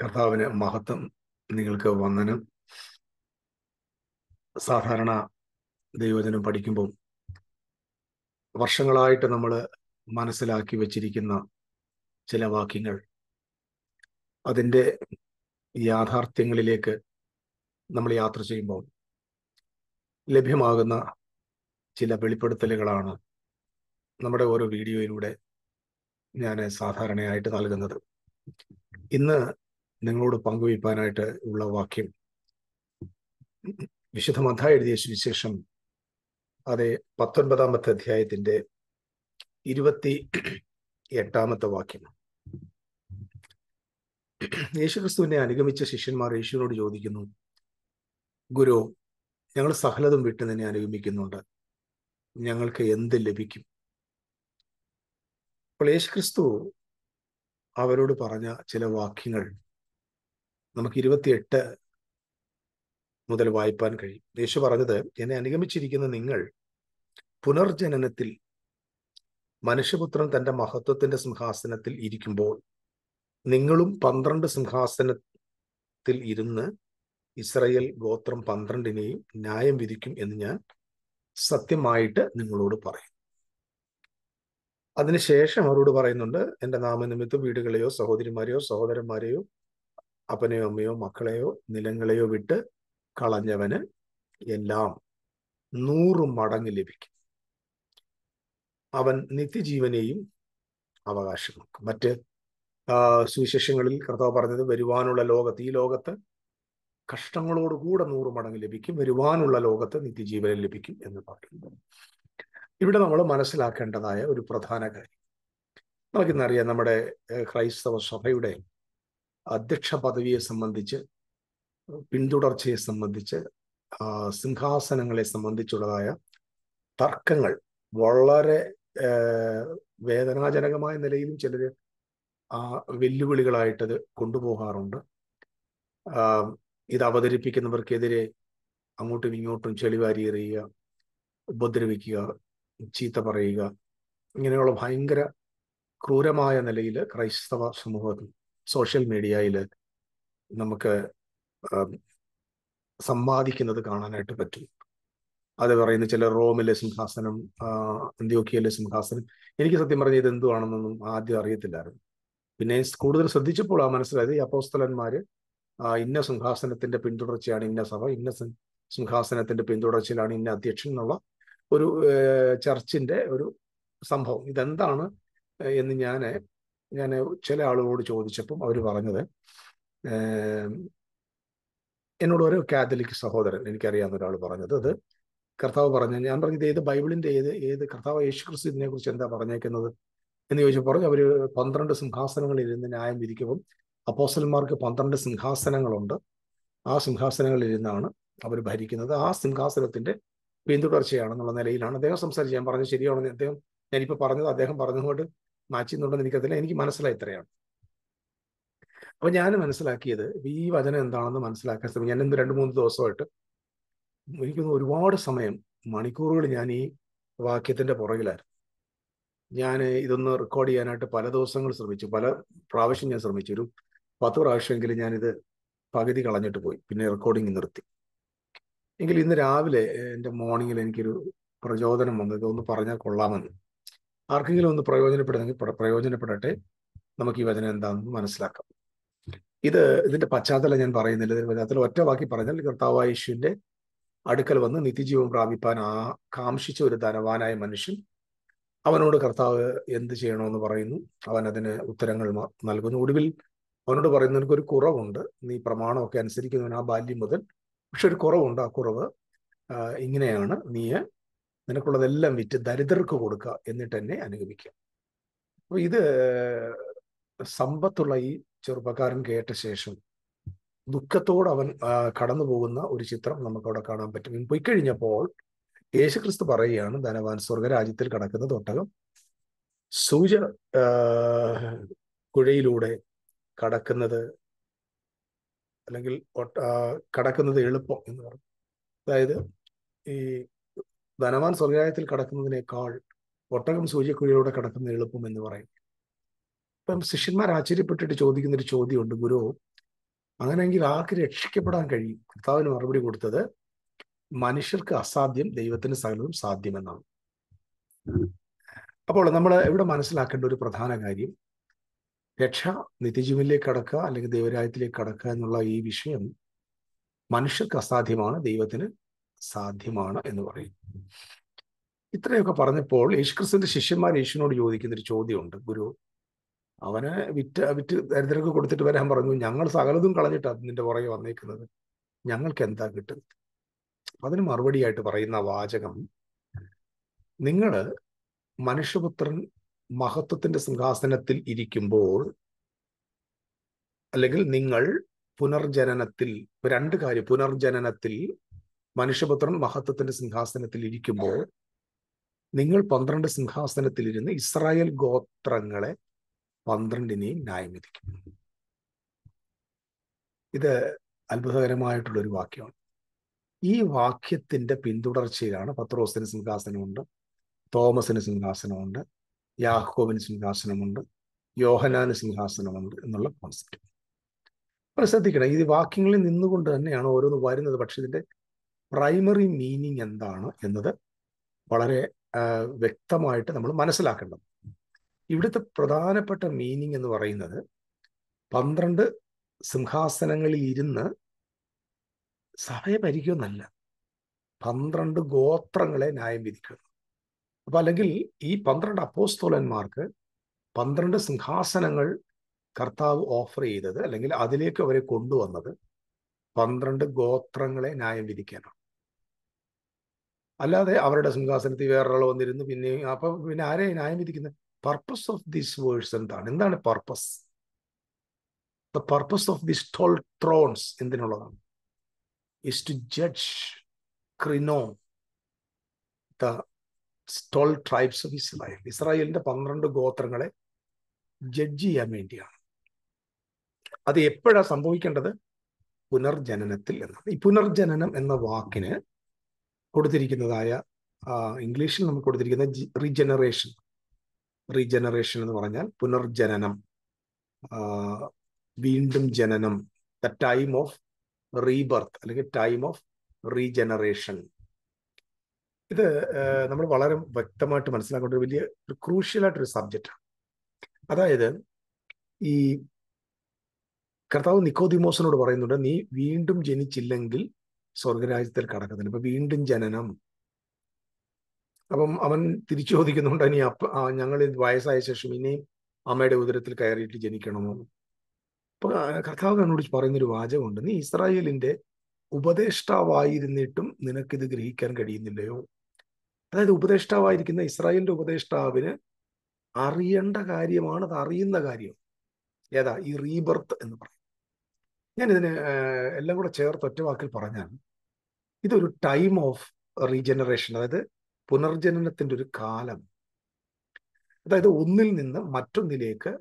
കർത്താവിന് മഹത്വം നിങ്ങൾക്ക് വന്ദനം സാധാരണ ദൈവജനം പഠിക്കുമ്പോൾ വർഷങ്ങളായിട്ട് നമ്മൾ മനസ്സിലാക്കി വച്ചിരിക്കുന്ന ചില വാക്യങ്ങൾ അതിൻ്റെ യാഥാർത്ഥ്യങ്ങളിലേക്ക് നമ്മൾ യാത്ര ചെയ്യുമ്പോൾ ലഭ്യമാകുന്ന ചില വെളിപ്പെടുത്തലുകളാണ് നമ്മുടെ ഓരോ വീഡിയോയിലൂടെ ഞാൻ സാധാരണയായിട്ട് നൽകുന്നത് ഇന്ന് നിങ്ങളോട് പങ്കുവയ്പ്പാനായിട്ട് ഉള്ള വാക്യം വിശുദ്ധ മത എഴുതിയ സുവിശേഷം അതെ പത്തൊൻപതാമത്തെ അധ്യായത്തിന്റെ ഇരുപത്തി എട്ടാമത്തെ വാക്യം യേശുക്രിസ്തുവിനെ അനുഗമിച്ച ശിഷ്യന്മാർ യേശുവിനോട് ചോദിക്കുന്നു ഗുരു ഞങ്ങൾ സഹലതും വിട്ട് നിന്നെ അനുഗമിക്കുന്നുണ്ട് ഞങ്ങൾക്ക് എന്ത് ലഭിക്കും അപ്പോൾ യേശുക്രിസ്തു അവരോട് പറഞ്ഞ ചില വാക്യങ്ങൾ നമുക്ക് ഇരുപത്തിയെട്ട് മുതൽ വായിപ്പാൻ കഴിയും യേശു പറഞ്ഞത് എന്നെ അനുഗമിച്ചിരിക്കുന്ന നിങ്ങൾ പുനർജനനത്തിൽ മനുഷ്യപുത്രൻ തന്റെ മഹത്വത്തിന്റെ സിംഹാസനത്തിൽ ഇരിക്കുമ്പോൾ നിങ്ങളും പന്ത്രണ്ട് സിംഹാസനത്തിൽ ഇരുന്ന് ഇസ്രയേൽ ഗോത്രം പന്ത്രണ്ടിനെയും ന്യായം വിധിക്കും എന്ന് ഞാൻ സത്യമായിട്ട് നിങ്ങളോട് പറയും അതിനുശേഷം അവരോട് പറയുന്നുണ്ട് എൻ്റെ നാമനിമിത്തം വീടുകളെയോ സഹോദരിമാരെയോ സഹോദരന്മാരെയോ അപ്പനെയോ അമ്മയോ മക്കളെയോ നിലങ്ങളെയോ വിട്ട് കളഞ്ഞവന് എല്ലാം നൂറ് മടങ്ങ് ലഭിക്കും അവൻ നിത്യജീവനെയും അവകാശമാക്കും മറ്റ് സുവിശേഷങ്ങളിൽ കർത്താവ് പറഞ്ഞത് വരുവാനുള്ള ലോകത്ത് ഈ ലോകത്ത് കഷ്ടങ്ങളോടുകൂടെ നൂറ് മടങ്ങ് ലഭിക്കും വരുവാനുള്ള ലോകത്ത് നിത്യജീവനം ലഭിക്കും എന്ന് പറയുന്നു ഇവിടെ നമ്മൾ മനസ്സിലാക്കേണ്ടതായ ഒരു പ്രധാന കാര്യം നമുക്കിന്നറിയാം നമ്മുടെ ക്രൈസ്തവ സഭയുടെ അധ്യക്ഷ പദവിയെ സംബന്ധിച്ച് പിന്തുടർച്ചയെ സംബന്ധിച്ച് സിംഹാസനങ്ങളെ സംബന്ധിച്ചുള്ളതായ തർക്കങ്ങൾ വളരെ വേദനാജനകമായ നിലയിലും ചിലർ ആ വെല്ലുവിളികളായിട്ടത് കൊണ്ടുപോകാറുണ്ട് ഇത് അവതരിപ്പിക്കുന്നവർക്കെതിരെ അങ്ങോട്ടും ഇങ്ങോട്ടും ചെളിവാരി എറിയുക ഉപദ്രവിക്കുക ചീത്ത പറയുക ഇങ്ങനെയുള്ള ഭയങ്കര ക്രൂരമായ നിലയിൽ ക്രൈസ്തവ സമൂഹത്തിൽ സോഷ്യൽ മീഡിയയിൽ നമുക്ക് സംവാദിക്കുന്നത് കാണാനായിട്ട് പറ്റും അത് പറയുന്ന ചില റോമിലെ സിംഹാസനം അന്ത്യോക്കിയയിലെ സിംഹാസനം എനിക്ക് സത്യം പറഞ്ഞ ഇത് എന്തുവാണെന്നൊന്നും ആദ്യം അറിയത്തില്ലായിരുന്നു പിന്നെ കൂടുതൽ ശ്രദ്ധിച്ചപ്പോൾ ആ മനസ്സിലായത് ഈ അപ്പോസ്തലന്മാർ ഇന്ന സിംഹാസനത്തിന്റെ പിന്തുടർച്ചയാണ് ഇന്ന സഭ ഇന്ന സിംഹാസനത്തിന്റെ പിന്തുടർച്ചയിലാണ് ഇന്ന അധ്യക്ഷൻ എന്നുള്ള ഒരു ചർച്ചിന്റെ ഒരു സംഭവം ഇതെന്താണ് എന്ന് ഞാൻ ഞാൻ ചില ആളുകളോട് ചോദിച്ചപ്പം അവർ പറഞ്ഞത് എന്നോട് ഒരു കാത്തലിക് സഹോദരൻ എനിക്കറിയാവുന്ന ഒരാൾ പറഞ്ഞത് അത് കർത്താവ് പറഞ്ഞു ഞാൻ പറഞ്ഞത് ഏത് ബൈബിളിന്റെ ഏത് ഏത് കർത്താവ് യേശു ക്രിസ്തു ഇതിനെ കുറിച്ച് എന്താ പറഞ്ഞേക്കുന്നത് എന്ന് ചോദിച്ചപ്പോൾ പറഞ്ഞു അവര് പന്ത്രണ്ട് സിംഹാസനങ്ങളിൽ ഇരുന്ന് ന്യായം വിധിക്കുമ്പോൾ അപ്പോസ്റ്റന്മാർക്ക് പന്ത്രണ്ട് സിംഹാസനങ്ങളുണ്ട് ആ സിംഹാസനങ്ങളിൽ ഇരുന്നാണ് അവർ ഭരിക്കുന്നത് ആ സിംഹാസനത്തിന്റെ പിന്തുടർച്ചയാണെന്നുള്ള നിലയിലാണ് അദ്ദേഹം സംസാരിച്ച് ഞാൻ പറഞ്ഞത് ശരിയാണെന്ന് അദ്ദേഹം ഞാനിപ്പോൾ പറഞ്ഞത് അദ്ദേഹം പറഞ്ഞതുകൊണ്ട് എന്നുള്ളത് എനിക്കറിയില്ല എനിക്ക് മനസ്സിലായി ഇത്രയാണ് അപ്പൊ ഞാൻ മനസ്സിലാക്കിയത് ഈ വചനം എന്താണെന്ന് മനസ്സിലാക്കാൻ ശ്രമിക്കും ഞാൻ ഇന്ന് രണ്ട് മൂന്ന് ദിവസമായിട്ട് എനിക്കൊന്ന് ഒരുപാട് സമയം മണിക്കൂറുകൾ ഞാൻ ഈ വാക്യത്തിന്റെ പുറകിലായിരുന്നു ഞാൻ ഇതൊന്ന് റെക്കോർഡ് ചെയ്യാനായിട്ട് പല ദിവസങ്ങൾ ശ്രമിച്ചു പല പ്രാവശ്യം ഞാൻ ശ്രമിച്ചു ഒരു പത്ത് പ്രാവശ്യമെങ്കിലും ഞാനിത് പകുതി കളഞ്ഞിട്ട് പോയി പിന്നെ റെക്കോർഡിംഗ് നിർത്തി എങ്കിൽ ഇന്ന് രാവിലെ എൻ്റെ മോർണിംഗിൽ എനിക്കൊരു പ്രചോദനം വന്നത് ഒന്ന് പറഞ്ഞാൽ കൊള്ളാമെന്ന് ആർക്കെങ്കിലും ഒന്ന് പ്രയോജനപ്പെടുന്നെങ്കിൽ പ്രയോജനപ്പെടട്ടെ നമുക്ക് ഈ വചനം എന്താണെന്ന് മനസ്സിലാക്കാം ഇത് ഇതിന്റെ പശ്ചാത്തലം ഞാൻ പറയുന്നില്ല ഇതിന്റെ പശ്ചാത്തലം ഒറ്റ വാക്കി പറഞ്ഞാൽ കർത്താവായ യേശുവിന്റെ അടുക്കൽ വന്ന് നിത്യജീവൻ പ്രാപിപ്പാൻ ആ കാംക്ഷിച്ച ഒരു ധനവാനായ മനുഷ്യൻ അവനോട് കർത്താവ് എന്ത് ചെയ്യണമെന്ന് പറയുന്നു അവൻ അതിന് ഉത്തരങ്ങൾ നൽകുന്നു ഒടുവിൽ അവനോട് പറയുന്നു എനിക്കൊരു കുറവുണ്ട് നീ പ്രമാണമൊക്കെ അനുസരിക്കുന്നവൻ ആ ബാല്യം മുതൽ പക്ഷെ ഒരു കുറവുണ്ട് ആ കുറവ് ഇങ്ങനെയാണ് നീ നിനക്കുള്ളതെല്ലാം വിറ്റ് ദരിദ്രർക്ക് കൊടുക്കുക എന്നിട്ട് എന്നെ അനുഗമിക്കുക അപ്പോൾ ഇത് സമ്പത്തുള്ള ഈ ചെറുപ്പക്കാരൻ കേട്ട ശേഷം ദുഃഖത്തോട് അവൻ കടന്നു പോകുന്ന ഒരു ചിത്രം നമുക്കവിടെ കാണാൻ പറ്റും പോയി കഴിഞ്ഞപ്പോൾ യേശുക്രിസ്തു പറയുകയാണ് ധനവാൻ സ്വർഗരാജ്യത്തിൽ കടക്കുന്ന തൊട്ടകം സൂച കുഴയിലൂടെ കടക്കുന്നത് അല്ലെങ്കിൽ കടക്കുന്നത് എളുപ്പം എന്ന് പറഞ്ഞു അതായത് ഈ ധനവാൻ സ്വർഗായത്തിൽ കടക്കുന്നതിനേക്കാൾ ഒട്ടകം സൂചിക്കുഴിയിലൂടെ കടക്കുന്ന എളുപ്പം എന്ന് പറയും ഇപ്പം ശിഷ്യന്മാർ ആശ്ചര്യപ്പെട്ടിട്ട് ചോദിക്കുന്ന ഒരു ചോദ്യമുണ്ട് ഗുരു അങ്ങനെയെങ്കിൽ ആർക്ക് രക്ഷിക്കപ്പെടാൻ കഴിയും കർത്താവിന് മറുപടി കൊടുത്തത് മനുഷ്യർക്ക് അസാധ്യം ദൈവത്തിന് സകലതും സാധ്യമെന്നാണ് അപ്പോൾ നമ്മൾ ഇവിടെ മനസ്സിലാക്കേണ്ട ഒരു പ്രധാന കാര്യം രക്ഷ നിത്യജീവനിലേക്ക് കടക്കുക അല്ലെങ്കിൽ ദൈവരാജ്യത്തിലേക്ക് കടക്കുക എന്നുള്ള ഈ വിഷയം മനുഷ്യർക്ക് അസാധ്യമാണ് ദൈവത്തിന് സാധ്യമാണ് എന്ന് പറയും ഇത്രയൊക്കെ പറഞ്ഞപ്പോൾ യേശുക്രിസ്തുവിന്റെ ശിഷ്യന്മാർ യേശുവിനോട് ചോദിക്കുന്ന ഒരു ചോദ്യമുണ്ട് ഗുരു അവനെ വിറ്റ് വിറ്റ് ദരിദ്രർക്ക് കൊടുത്തിട്ട് വരാൻ പറഞ്ഞു ഞങ്ങൾ സകലതും കളഞ്ഞിട്ടാണ് നിന്റെ പുറകെ വന്നേക്കുന്നത് ഞങ്ങൾക്ക് എന്താ കിട്ടുന്നത് അതിന് മറുപടിയായിട്ട് പറയുന്ന വാചകം നിങ്ങൾ മനുഷ്യപുത്രൻ മഹത്വത്തിന്റെ സിംഹാസനത്തിൽ ഇരിക്കുമ്പോൾ അല്ലെങ്കിൽ നിങ്ങൾ പുനർജനനത്തിൽ രണ്ട് കാര്യം പുനർജനനത്തിൽ മനുഷ്യപുത്രൻ മഹത്വത്തിന്റെ സിംഹാസനത്തിൽ ഇരിക്കുമ്പോൾ നിങ്ങൾ പന്ത്രണ്ട് ഇരുന്ന് ഇസ്രായേൽ ഗോത്രങ്ങളെ പന്ത്രണ്ടിനെയും വിധിക്കും ഇത് അത്ഭുതകരമായിട്ടുള്ള ഒരു വാക്യമാണ് ഈ വാക്യത്തിന്റെ പിന്തുടർച്ചയിലാണ് പത്രോസിന് സിംഹാസനമുണ്ട് തോമസിന് സിംഹാസനമുണ്ട് യാഹോബിന് സിംഹാസനമുണ്ട് യോഹനാന് സിംഹാസനമുണ്ട് എന്നുള്ള കോൺസെപ്റ്റ് അപ്പോൾ ശ്രദ്ധിക്കണം ഈ വാക്യങ്ങളിൽ നിന്നുകൊണ്ട് തന്നെയാണ് ഓരോന്ന് വരുന്നത് പക്ഷെ ഇതിന്റെ പ്രൈമറി മീനിങ് എന്താണ് എന്നത് വളരെ വ്യക്തമായിട്ട് നമ്മൾ മനസ്സിലാക്കേണ്ടത് ഇവിടുത്തെ പ്രധാനപ്പെട്ട മീനിങ് എന്ന് പറയുന്നത് പന്ത്രണ്ട് സിംഹാസനങ്ങളിൽ ഇരുന്ന് സഭയെ ഭരിക്കുമെന്നല്ല പന്ത്രണ്ട് ഗോത്രങ്ങളെ ന്യായം വിധിക്കുന്നു അപ്പൊ അല്ലെങ്കിൽ ഈ പന്ത്രണ്ട് അപ്പോസ്തോലന്മാർക്ക് പന്ത്രണ്ട് സിംഹാസനങ്ങൾ കർത്താവ് ഓഫർ ചെയ്തത് അല്ലെങ്കിൽ അതിലേക്ക് അവരെ കൊണ്ടുവന്നത് പന്ത്രണ്ട് ഗോത്രങ്ങളെ ന്യായം വിധിക്കാനാണ് അല്ലാതെ അവരുടെ സിംഹാസനത്തിൽ വേറൊരാൾ വന്നിരുന്നു പിന്നെ അപ്പൊ പിന്നെ ആരെ ന്യായം വിധിക്കുന്നത് പർപ്പസ് ഓഫ് ദിസ് വേഴ്സ് എന്താണ് എന്താണ് purpose the purpose of this twelve thrones എന്തിനുള്ളതാണ് ഇസ് ടു ജഡ്ജ് ക്രിനോ the twelve tribes of Israel ഇസ്രായേലിന്റെ പന്ത്രണ്ട് ഗോത്രങ്ങളെ ജഡ്ജ് ചെയ്യാൻ വേണ്ടിയാണ് അത് എപ്പോഴാണ് സംഭവിക്കേണ്ടത് പുനർജനനത്തിൽ എന്നാണ് ഈ പുനർജനനം എന്ന വാക്കിന് കൊടുത്തിരിക്കുന്നതായ ഇംഗ്ലീഷിൽ നമുക്ക് കൊടുത്തിരിക്കുന്ന റീജനറേഷൻ റീജനറേഷൻ എന്ന് പറഞ്ഞാൽ പുനർജനനം വീണ്ടും ജനനം ദ ടൈം ഓഫ് റീബർത്ത് അല്ലെങ്കിൽ ടൈം ഓഫ് റീജനറേഷൻ ഇത് നമ്മൾ വളരെ വ്യക്തമായിട്ട് മനസ്സിലാക്കേണ്ട ഒരു വലിയ ഒരു ക്രൂഷ്യലായിട്ടൊരു സബ്ജക്റ്റാണ് അതായത് ഈ കർത്താവ് നിക്കോദിമോസിനോട് പറയുന്നുണ്ട് നീ വീണ്ടും ജനിച്ചില്ലെങ്കിൽ സ്വർഗരാജ്യത്തിൽ കടക്കുന്നുണ്ട് ഇപ്പൊ വീണ്ടും ജനനം അപ്പം അവൻ തിരിച്ചു ചോദിക്കുന്നുണ്ട് ഇനി അപ്പ ഞങ്ങൾ വയസ്സായ ശേഷം ഇനിയും അമ്മയുടെ ഉദരത്തിൽ കയറിയിട്ട് ജനിക്കണമോ അപ്പൊ കർത്താവ് കണ്ണോട് പറയുന്നൊരു വാചകമുണ്ട് നീ ഇസ്രായേലിന്റെ ഉപദേഷ്ടാവായിരുന്നിട്ടും നിനക്കിത് ഗ്രഹിക്കാൻ കഴിയുന്നില്ലയോ അതായത് ഉപദേഷ്ടാവായിരിക്കുന്ന ഇസ്രായേലിന്റെ ഉപദേഷ്ടാവിന് അറിയേണ്ട കാര്യമാണ് അത് അറിയുന്ന കാര്യം ഏതാ ഈ റീബർത്ത് എന്ന് പറയും ഞാൻ ഇതിന് എല്ലാം കൂടെ ചേർത്ത് ഒറ്റ വാക്കിൽ പറഞ്ഞാൽ ഇതൊരു ടൈം ഓഫ് റീജനറേഷൻ അതായത് പുനർജനനത്തിൻ്റെ ഒരു കാലം അതായത് ഒന്നിൽ നിന്ന് മറ്റൊന്നിലേക്ക്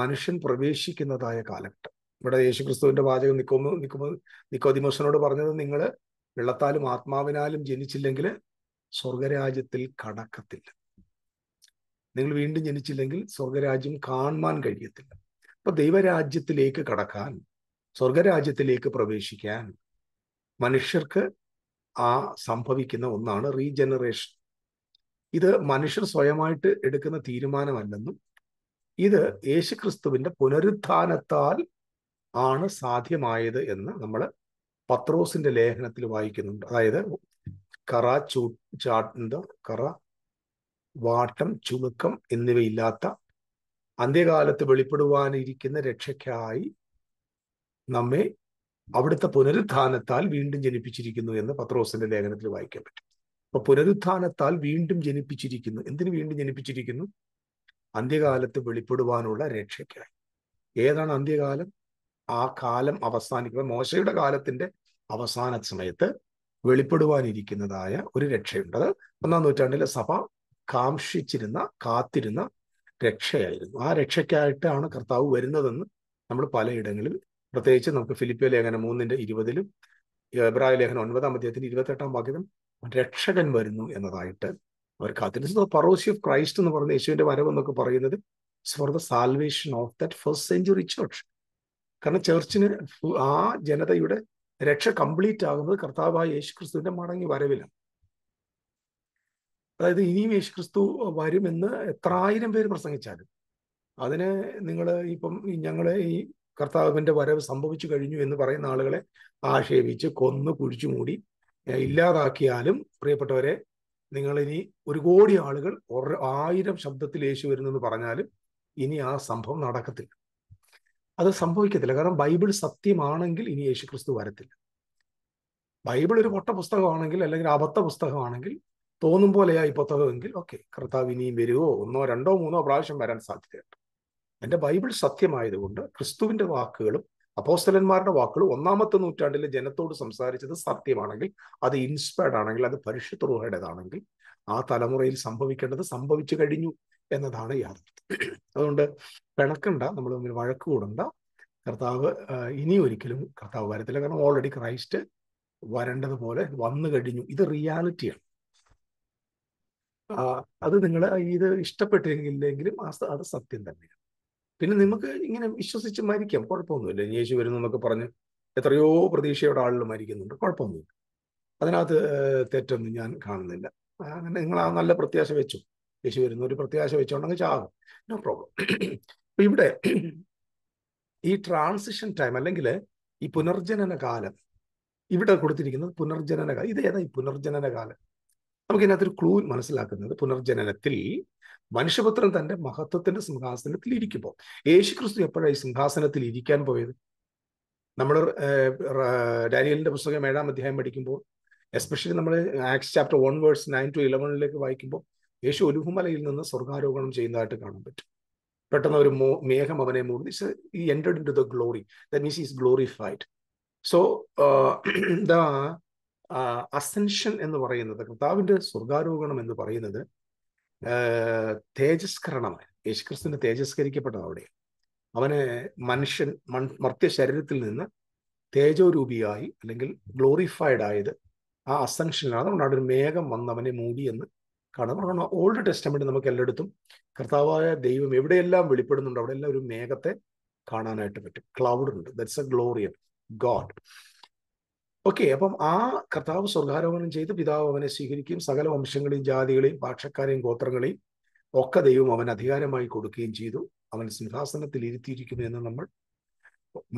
മനുഷ്യൻ പ്രവേശിക്കുന്നതായ കാലഘട്ടം ഇവിടെ യേശുക്രിസ്തുവിന്റെ വാചകം നിക്കോ നിക്കോ നിക്കോദിമോസനോട് പറഞ്ഞത് നിങ്ങൾ വെള്ളത്താലും ആത്മാവിനാലും ജനിച്ചില്ലെങ്കിൽ സ്വർഗരാജ്യത്തിൽ കടക്കത്തില്ല നിങ്ങൾ വീണ്ടും ജനിച്ചില്ലെങ്കിൽ സ്വർഗരാജ്യം കാണുവാൻ കഴിയത്തില്ല അപ്പൊ ദൈവരാജ്യത്തിലേക്ക് കടക്കാൻ സ്വർഗരാജ്യത്തിലേക്ക് പ്രവേശിക്കാൻ മനുഷ്യർക്ക് ആ സംഭവിക്കുന്ന ഒന്നാണ് റീജനറേഷൻ ഇത് മനുഷ്യർ സ്വയമായിട്ട് എടുക്കുന്ന തീരുമാനമല്ലെന്നും ഇത് യേശുക്രിസ്തുവിന്റെ പുനരുത്ഥാനത്താൽ ആണ് സാധ്യമായത് എന്ന് നമ്മൾ പത്രോസിന്റെ ലേഖനത്തിൽ വായിക്കുന്നുണ്ട് അതായത് കറ ചൂ ചാട്ട കറ വാട്ടം ചുമുക്കം എന്നിവയില്ലാത്ത അന്ത്യകാലത്ത് വെളിപ്പെടുവാനിരിക്കുന്ന രക്ഷയ്ക്കായി നമ്മെ അവിടുത്തെ പുനരുത്ഥാനത്താൽ വീണ്ടും ജനിപ്പിച്ചിരിക്കുന്നു എന്ന് പത്രോസിന്റെ ലേഖനത്തിൽ വായിക്കാൻ പറ്റും അപ്പൊ പുനരുത്ഥാനത്താൽ വീണ്ടും ജനിപ്പിച്ചിരിക്കുന്നു എന്തിനു വീണ്ടും ജനിപ്പിച്ചിരിക്കുന്നു അന്ത്യകാലത്ത് വെളിപ്പെടുവാനുള്ള രക്ഷയ്ക്കായി ഏതാണ് അന്ത്യകാലം ആ കാലം അവസാനിക്കുക മോശയുടെ കാലത്തിന്റെ അവസാന സമയത്ത് വെളിപ്പെടുവാനിരിക്കുന്നതായ ഒരു രക്ഷയുണ്ട് അത് ഒന്നാം നൂറ്റാണ്ടിലെ സഭ കാക്ഷിച്ചിരുന്ന കാത്തിരുന്ന രക്ഷയായിരുന്നു ആ രക്ഷയ്ക്കായിട്ടാണ് കർത്താവ് വരുന്നതെന്ന് നമ്മൾ പലയിടങ്ങളിൽ പ്രത്യേകിച്ച് നമുക്ക് ഫിലിപ്പിയ ലേഖനം മൂന്നിന്റെ ഇരുപതിലും എബ്രായ ലേഖനം ഒൻപതാം അധ്യായത്തിന്റെ ഇരുപത്തെട്ടാം വാക്യത്തിൽ രക്ഷകൻ വരുന്നു എന്നതായിട്ട് അവർ കാത്തിരുന്നു പറോസി ഓഫ് ക്രൈസ്റ്റ് എന്ന് പറയുന്ന യേശുവിന്റെ വരവ് എന്നൊക്കെ പറയുന്നത് for the salvation of that first century church കാരണം ചർച്ചിന് ആ ജനതയുടെ രക്ഷ കംപ്ലീറ്റ് ആകുന്നത് കർത്താവായ യേശു ക്രിസ്തുവിന്റെ മടങ്ങി വരവിലാണ് അതായത് ഇനിയും യേശു ക്രിസ്തു വരുമെന്ന് എത്രായിരം പേര് പ്രസംഗിച്ചാലും അതിന് നിങ്ങൾ ഇപ്പം ഞങ്ങളെ ഈ കർത്താവിന്റെ വരവ് സംഭവിച്ചു കഴിഞ്ഞു എന്ന് പറയുന്ന ആളുകളെ ആക്ഷേപിച്ച് കൊന്ന് കുഴിച്ചു മൂടി ഇല്ലാതാക്കിയാലും പ്രിയപ്പെട്ടവരെ നിങ്ങൾ ഇനി ഒരു കോടി ആളുകൾ ആയിരം ശബ്ദത്തിൽ യേശു വരുന്നെന്ന് പറഞ്ഞാലും ഇനി ആ സംഭവം നടക്കത്തില്ല അത് സംഭവിക്കത്തില്ല കാരണം ബൈബിൾ സത്യമാണെങ്കിൽ ഇനി യേശു ക്രിസ്തു വരത്തില്ല ബൈബിൾ ഒരു പൊട്ട പുസ്തകമാണെങ്കിൽ അല്ലെങ്കിൽ അബദ്ധ പുസ്തകമാണെങ്കിൽ തോന്നും പോലെയാ ഈ പുസ്തകമെങ്കിൽ ഓക്കെ കർത്താവ് ഇനിയും വരുമോ ഒന്നോ രണ്ടോ മൂന്നോ പ്രാവശ്യം വരാൻ സാധ്യതയുണ്ട് എൻ്റെ ബൈബിൾ സത്യമായതുകൊണ്ട് ക്രിസ്തുവിൻ്റെ വാക്കുകളും അപ്പോസ്തലന്മാരുടെ വാക്കുകൾ ഒന്നാമത്തെ നൂറ്റാണ്ടിലെ ജനത്തോട് സംസാരിച്ചത് സത്യമാണെങ്കിൽ അത് ഇൻസ്പയർഡ് ആണെങ്കിൽ അത് പരിശുദ്ധ ആ തലമുറയിൽ സംഭവിക്കേണ്ടത് സംഭവിച്ചു കഴിഞ്ഞു എന്നതാണ് യാഥാർത്ഥ്യം അതുകൊണ്ട് പിണക്കണ്ട നമ്മൾ തമ്മിൽ വഴക്ക് കൂടണ്ട കർത്താവ് ഇനി ഒരിക്കലും കർത്താവ് വരത്തില്ല കാരണം ഓൾറെഡി ക്രൈസ്റ്റ് വരേണ്ടതുപോലെ വന്നു കഴിഞ്ഞു ഇത് റിയാലിറ്റിയാണ് അത് നിങ്ങൾ ഇത് ഇഷ്ടപ്പെട്ടില്ലെങ്കിലും അത് സത്യം തന്നെയാണ് പിന്നെ നമുക്ക് ഇങ്ങനെ വിശ്വസിച്ച് മരിക്കാം കുഴപ്പമൊന്നുമില്ല യേശു വരുന്നു എന്നൊക്കെ പറഞ്ഞ് എത്രയോ പ്രതീക്ഷയുടെ ആളുകൾ മരിക്കുന്നുണ്ട് കുഴപ്പമൊന്നുമില്ല അതിനകത്ത് തെറ്റൊന്നും ഞാൻ കാണുന്നില്ല അങ്ങനെ നിങ്ങൾ ആ നല്ല പ്രത്യാശ വെച്ചു യേശു വരുന്നു ഒരു പ്രത്യാശ വെച്ചോണ്ടെങ്കിൽ ചാകും നോ പ്രോബ്ലം അപ്പൊ ഇവിടെ ഈ ട്രാൻസിഷൻ ടൈം അല്ലെങ്കിൽ ഈ പുനർജനന കാലം ഇവിടെ കൊടുത്തിരിക്കുന്നത് പുനർജനന കാലം ഇതേതാ ഈ പുനർജനന കാലം നമുക്ക് ഇതിനകത്തൊരു ക്ലൂ മനസ്സിലാക്കുന്നത് പുനർജനനത്തിൽ മനുഷ്യപുത്രൻ തന്റെ മഹത്വത്തിന്റെ സിംഹാസനത്തിൽ ഇരിക്കുമ്പോൾ യേശു ക്രിസ്തു എപ്പോഴാണ് ഈ സിംഹാസനത്തിൽ ഇരിക്കാൻ പോയത് നമ്മൾ ഡാനിയലിന്റെ പുസ്തകം ഏഴാം അധ്യായം പഠിക്കുമ്പോൾ എസ്പെഷ്യലി നമ്മൾ Acts chapter one verse nine to ഇലവനിലേക്ക് വായിക്കുമ്പോൾ യേശു ഒലുഹുമലയിൽ നിന്ന് സ്വർഗാരോഹണം ചെയ്യുന്നതായിട്ട് കാണാൻ പറ്റും പെട്ടെന്ന് ഒരു മോ മേഘം അവനെ മൂടി ഈ entered into the glory that means is glorified so the ascension എന്ന് പറയുന്നത് കർത്താവിന്റെ സ്വർഗാരോഹണം എന്ന് പറയുന്നത് തേജസ്കരണമായി യേശുക്രിസ്തുവിന് തേജസ്കരിക്കപ്പെട്ടത് അവിടെ അവന് മനുഷ്യൻ മൺ മർത്യ ശരീരത്തിൽ നിന്ന് തേജോരൂപിയായി അല്ലെങ്കിൽ ഗ്ലോറിഫൈഡ് ആയത് ആ അസംഷനാണ് അതുകൊണ്ട് അവിടെ ഒരു മേഘം വന്ന് അവനെ മൂടി എന്ന് കാണുന്നത് കാരണം ഓൾഡ് ടെസ്റ്റമെന്റ് നമുക്ക് എല്ലായിടത്തും കർത്താവായ ദൈവം എവിടെയെല്ലാം വെളിപ്പെടുന്നുണ്ട് അവിടെയെല്ലാം ഒരു മേഘത്തെ കാണാനായിട്ട് പറ്റും ക്ലൗഡ് ഉണ്ട് that's a glory in God okay അപ്പം ആ കർത്താവ് സ്വർഗാരോഹണം ചെയ്ത് പിതാവ് അവനെ സ്വീകരിക്കുകയും സകല വംശങ്ങളെയും ജാതികളെയും ഭാഷക്കാരെയും ഗോത്രങ്ങളെയും ഒക്കെ ദൈവം അവൻ അധികാരമായി കൊടുക്കുകയും ചെയ്തു അവൻ സിംഹാസനത്തിൽ ഇരുത്തിയിരിക്കുന്നു എന്ന് നമ്മൾ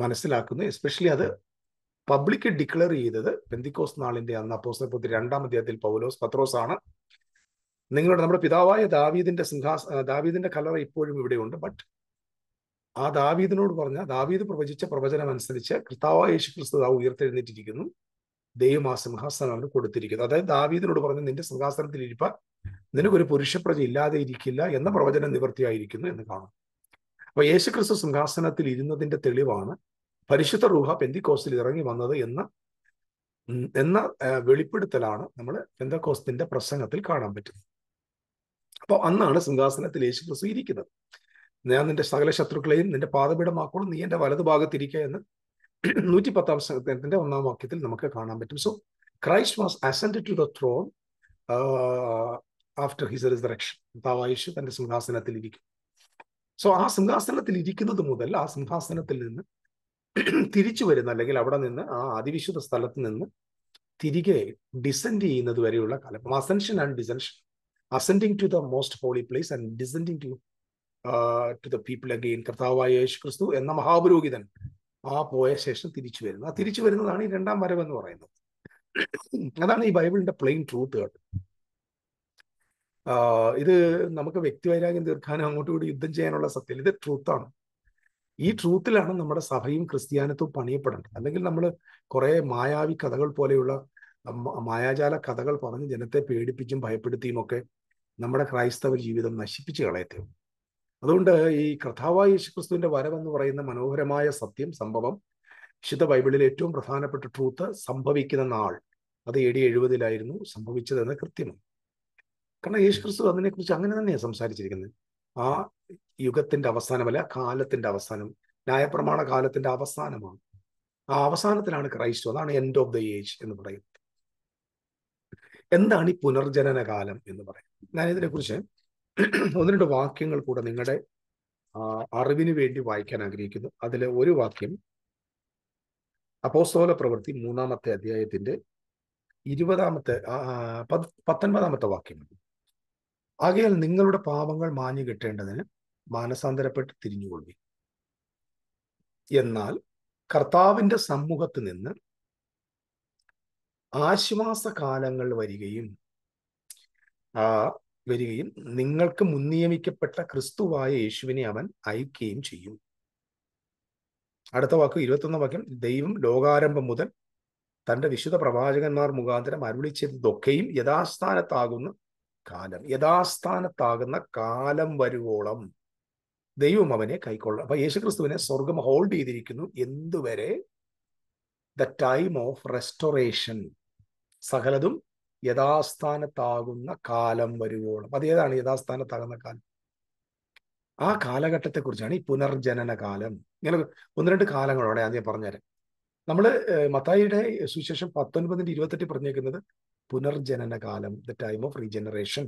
മനസ്സിലാക്കുന്നു എസ്പെഷ്യലി അത് പബ്ലിക് ഡിക്ലെയർ ചെയ്തത് പെന്തിക്കോസ് നാളിന്റെ അന്ന് അപ്പോസ് പുത്തി രണ്ടാം അധ്യായത്തിൽ പൗലോസ് പത്രോസ് ആണ് നിങ്ങളുടെ നമ്മുടെ പിതാവായ ദാവീദിന്റെ സിംഹാസ ദാവീദിന്റെ കലറ ഇപ്പോഴും ഇവിടെയുണ്ട് ബട്ട് ആ ദാവീദിനോട് പറഞ്ഞ ദാവീദ് പ്രവചിച്ച പ്രവചനം അനുസരിച്ച് കർത്താവ് യേശു ക്രിസ്തു ദാവ് ഉയർത്തെഴുന്നേറ്റിരിക്കുന്നു ദൈവം ആ സിംഹാസനം അവന് കൊടുത്തിരിക്കുന്നു അതായത് ദാവീദിനോട് പറഞ്ഞ് നിന്റെ സിംഹാസനത്തിൽ ഇരിപ്പാൻ നിനക്കൊരു പുരുഷപ്രജ ഇല്ലാതെ ഇരിക്കില്ല എന്ന പ്രവചനം നിവൃത്തിയായിരിക്കുന്നു എന്ന് കാണും അപ്പൊ യേശു ക്രിസ്തു സിംഹാസനത്തിൽ ഇരുന്നതിന്റെ തെളിവാണ് പരിശുദ്ധ റൂഹ പെന്തിക്കോസിൽ ഇറങ്ങി വന്നത് എന്ന എന്ന വെളിപ്പെടുത്തലാണ് നമ്മൾ പെന്തക്കോസ്തിന്റെ പ്രസംഗത്തിൽ കാണാൻ പറ്റുന്നത് അപ്പോൾ അന്നാണ് സിംഹാസനത്തിൽ യേശു ക്രിസ്തു ഇരിക്കുന്നത് ഞാൻ നിന്റെ സകല ശത്രുക്കളെയും നിന്റെ പാതപീഠമാക്കോളും നീ എൻ്റെ വലതുഭാഗത്തിരിക്കുക എന്ന് നൂറ്റി പത്താം സഹത്തിന്റെ ഒന്നാം വാക്യത്തിൽ നമുക്ക് കാണാൻ പറ്റും so Christ was ascend to the throne after his resurrection താവായിഷു തന്റെ സിംഹാസനത്തിൽ ഇരിക്കും സോ ആ സിംഹാസനത്തിൽ ഇരിക്കുന്നത് മുതൽ ആ സിംഹാസനത്തിൽ നിന്ന് തിരിച്ചു വരുന്ന അല്ലെങ്കിൽ അവിടെ നിന്ന് ആ അതിവിശുദ്ധ സ്ഥലത്ത് നിന്ന് തിരികെ ഡിസെൻഡ് ചെയ്യുന്നത് വരെയുള്ള കാലം ascension and descension ascending to the most holy place and descending to to the people again കർത്താവായ യേശു ക്രിസ്തു എന്ന മഹാപുരോഹിതൻ ആ പോയ ശേഷം തിരിച്ചു വരുന്നത് ആ തിരിച്ചു വരുന്നതാണ് ഈ രണ്ടാം വരവ് എന്ന് പറയുന്നത് അതാണ് ഈ ബൈബിളിന്റെ പ്ലെയിൻ ട്രൂത്ത് കേട്ടോ ഇത് നമുക്ക് വ്യക്തിവൈരാഗ്യം തീർക്കാനും അങ്ങോട്ടും കൂടി യുദ്ധം ചെയ്യാനുള്ള സത്യം ഇത് ട്രൂത്താണ് ഈ ട്രൂത്തിലാണ് നമ്മുടെ സഭയും ക്രിസ്ത്യാനിത്വവും പണിയപ്പെടേണ്ടത് അല്ലെങ്കിൽ നമ്മൾ കുറെ മായാവി കഥകൾ പോലെയുള്ള മായാജാല കഥകൾ പറഞ്ഞ് ജനത്തെ പേടിപ്പിച്ചും ഭയപ്പെടുത്തിയും ഒക്കെ നമ്മുടെ ക്രൈസ്തവ ജീവിതം നശിപ്പിച്ചു കളയത്തേ അതുകൊണ്ട് ഈ കർത്താവായ യേശുക്രിസ്തുവിന്റെ വരവെന്ന് പറയുന്ന മനോഹരമായ സത്യം സംഭവം വിശുദ്ധ ബൈബിളിൽ ഏറ്റവും പ്രധാനപ്പെട്ട ട്രൂത്ത് സംഭവിക്കുന്ന നാൾ അത് എ ഡി എഴുപതിലായിരുന്നു സംഭവിച്ചതെന്ന് കൃത്യമാണ് കാരണം യേശുക്രിസ്തു അതിനെക്കുറിച്ച് അങ്ങനെ തന്നെയാണ് സംസാരിച്ചിരിക്കുന്നത് ആ യുഗത്തിന്റെ അവസാനമല്ല കാലത്തിന്റെ അവസാനം ന്യായപ്രമാണ കാലത്തിന്റെ അവസാനമാണ് ആ അവസാനത്തിലാണ് ക്രൈസ്തു അതാണ് എൻഡ് ഓഫ് ദ ഏജ് എന്ന് പറയുന്നത് എന്താണ് ഈ പുനർജനന കാലം എന്ന് പറയുന്നത് ഞാൻ ഇതിനെക്കുറിച്ച് ഒന്ന് രണ്ട് വാക്യങ്ങൾ കൂടെ നിങ്ങളുടെ അറിവിന് വേണ്ടി വായിക്കാൻ ആഗ്രഹിക്കുന്നു അതിൽ ഒരു വാക്യം അപ്പോസ്തോല പ്രവൃത്തി മൂന്നാമത്തെ അധ്യായത്തിന്റെ ഇരുപതാമത്തെ പത്തൊൻപതാമത്തെ വാക്യം ആകയാൽ നിങ്ങളുടെ പാപങ്ങൾ മാഞ്ഞു കിട്ടേണ്ടതിന് മാനസാന്തരപ്പെട്ട് തിരിഞ്ഞുകൊള്ളി എന്നാൽ കർത്താവിന്റെ സമൂഹത്ത് നിന്ന് ആശ്വാസ കാലങ്ങൾ വരികയും വരികയും നിങ്ങൾക്ക് മുൻനിയമിക്കപ്പെട്ട ക്രിസ്തുവായ യേശുവിനെ അവൻ അയക്കുകയും ചെയ്യും അടുത്ത വാക്ക് ഇരുപത്തൊന്നാം വാക്യം ദൈവം ലോകാരംഭം മുതൽ തന്റെ വിശുദ്ധ പ്രവാചകന്മാർ മുഖാന്തരം അരുളിച്ചതൊക്കെയും യഥാസ്ഥാനത്താകുന്ന കാലം യഥാസ്ഥാനത്താകുന്ന കാലം വരുവോളം ദൈവം അവനെ കൈക്കൊള്ളും അപ്പൊ യേശുക്രിസ്തുവിനെ സ്വർഗം ഹോൾഡ് ചെയ്തിരിക്കുന്നു എന്തുവരെ ദ ടൈം ഓഫ് റെസ്റ്റോറേഷൻ സകലതും യഥാസ്ഥാനത്താകുന്ന കാലം വരുവോളം അതേതാണ് യഥാസ്ഥാനത്താകുന്ന കാലം ആ കാലഘട്ടത്തെക്കുറിച്ചാണ് ഈ പുനർജനന കാലം ഇങ്ങനെ ഒന്ന് രണ്ട് കാലങ്ങളോടെ ആദ്യം പറഞ്ഞുതരാം നമ്മൾ മത്തായിയുടെ സുശേഷം പത്തൊൻപതിന്റെ ഇരുപത്തെട്ട് പറഞ്ഞേക്കുന്നത് പുനർജനന കാലം ദ ടൈം ഓഫ് റീജനറേഷൻ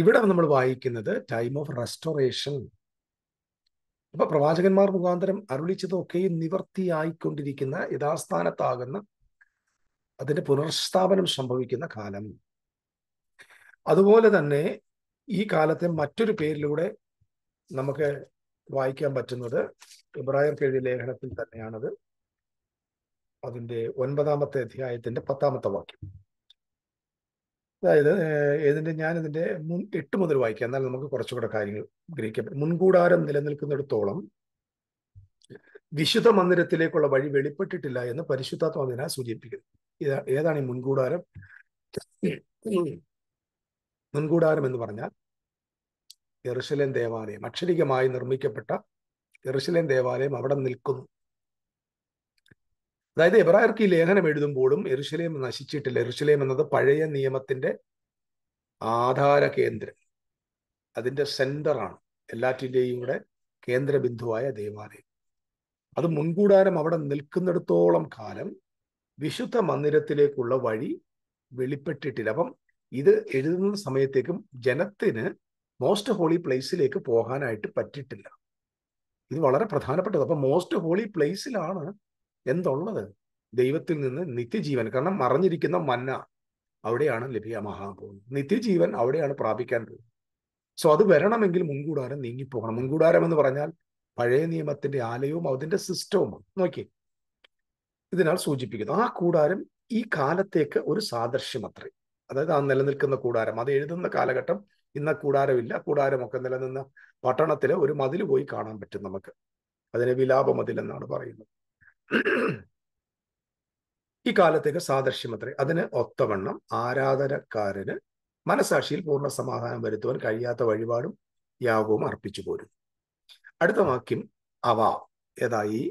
ഇവിടെ നമ്മൾ വായിക്കുന്നത് ടൈം ഓഫ് റെസ്റ്റോറേഷൻ അപ്പൊ പ്രവാചകന്മാർ മുഖാന്തരം അരുളിച്ചതൊക്കെയും നിവർത്തിയായിക്കൊണ്ടിരിക്കുന്ന യഥാസ്ഥാനത്താകുന്ന അതിന്റെ പുനർസ്ഥാപനം സംഭവിക്കുന്ന കാലം അതുപോലെ തന്നെ ഈ കാലത്തെ മറ്റൊരു പേരിലൂടെ നമുക്ക് വായിക്കാൻ പറ്റുന്നത് ഇബ്രാഹിം കെഴുതിയ ലേഖനത്തിൽ തന്നെയാണത് അതിന്റെ ഒൻപതാമത്തെ അധ്യായത്തിൻ്റെ പത്താമത്തെ വാക്യം അതായത് ഇതിന്റെ ഞാൻ മുൻ എട്ട് മുതൽ വായിക്കാം എന്നാൽ നമുക്ക് കുറച്ചുകൂടെ കാര്യങ്ങൾ ഗ്രഹിക്കപ്പെടും മുൻകൂടാരം നിലനിൽക്കുന്നിടത്തോളം വിശുദ്ധ മന്ദിരത്തിലേക്കുള്ള വഴി വെളിപ്പെട്ടിട്ടില്ല എന്ന് പരിശുദ്ധാത്മാവിനെ സൂചിപ്പിക്കുന്നു ഏതാണ് ഈ മുൻകൂടാരം മുൻകൂടാരം എന്ന് പറഞ്ഞാൽ എറുശലേം ദേവാലയം അക്ഷരികമായി നിർമ്മിക്കപ്പെട്ട എറുശലേം ദേവാലയം അവിടെ നിൽക്കുന്നു അതായത് എബ്രായർക്ക് ഈ ലേഖനം എഴുതുമ്പോഴും എറുശലേം നശിച്ചിട്ടില്ല എറുശലേം എന്നത് പഴയ നിയമത്തിന്റെ ആധാര കേന്ദ്രം അതിന്റെ സെന്ററാണ് എല്ലാറ്റിൻ്റെയും കൂടെ കേന്ദ്രബിന്ദുവായ ദേവാലയം അത് മുൻകൂടാരം അവിടെ നിൽക്കുന്നിടത്തോളം കാലം വിശുദ്ധ മന്ദിരത്തിലേക്കുള്ള വഴി വെളിപ്പെട്ടിട്ടില്ല അപ്പം ഇത് എഴുതുന്ന സമയത്തേക്കും ജനത്തിന് മോസ്റ്റ് ഹോളി പ്ലേസിലേക്ക് പോകാനായിട്ട് പറ്റിയിട്ടില്ല ഇത് വളരെ പ്രധാനപ്പെട്ടത് അപ്പം മോസ്റ്റ് ഹോളി പ്ലേസിലാണ് എന്തുള്ളത് ദൈവത്തിൽ നിന്ന് നിത്യജീവൻ കാരണം മറഞ്ഞിരിക്കുന്ന മന്ന അവിടെയാണ് ലഭ്യ മഹാഭൂമി നിത്യജീവൻ അവിടെയാണ് പ്രാപിക്കാൻ പോകുന്നത് സോ അത് വരണമെങ്കിൽ മുൻകൂടാരം നീങ്ങിപ്പോകണം മുൻകൂടാരം എന്ന് പറഞ്ഞാൽ പഴയ നിയമത്തിന്റെ ആലയവും അതിന്റെ സിസ്റ്റവും നോക്കി ഇതിനാൽ സൂചിപ്പിക്കുന്നു ആ കൂടാരം ഈ കാലത്തേക്ക് ഒരു സാദൃശ്യമത്രേ അതായത് ആ നിലനിൽക്കുന്ന കൂടാരം അത് എഴുതുന്ന കാലഘട്ടം ഇന്ന കൂടാരമില്ല കൂടാരമൊക്കെ നിലനിന്ന പട്ടണത്തിലെ ഒരു മതിൽ പോയി കാണാൻ പറ്റും നമുക്ക് അതിനെ വിലാപ മതിൽ എന്നാണ് പറയുന്നത് ഈ കാലത്തേക്ക് സാദൃശ്യമത്രേ അതിന് ഒത്തവണ്ണം ആരാധനക്കാരന് മനസാക്ഷിയിൽ പൂർണ്ണ സമാധാനം വരുത്തുവാൻ കഴിയാത്ത വഴിപാടും യാഗവും അർപ്പിച്ചു പോരും അടുത്ത വാക്യം അവ ഏതായി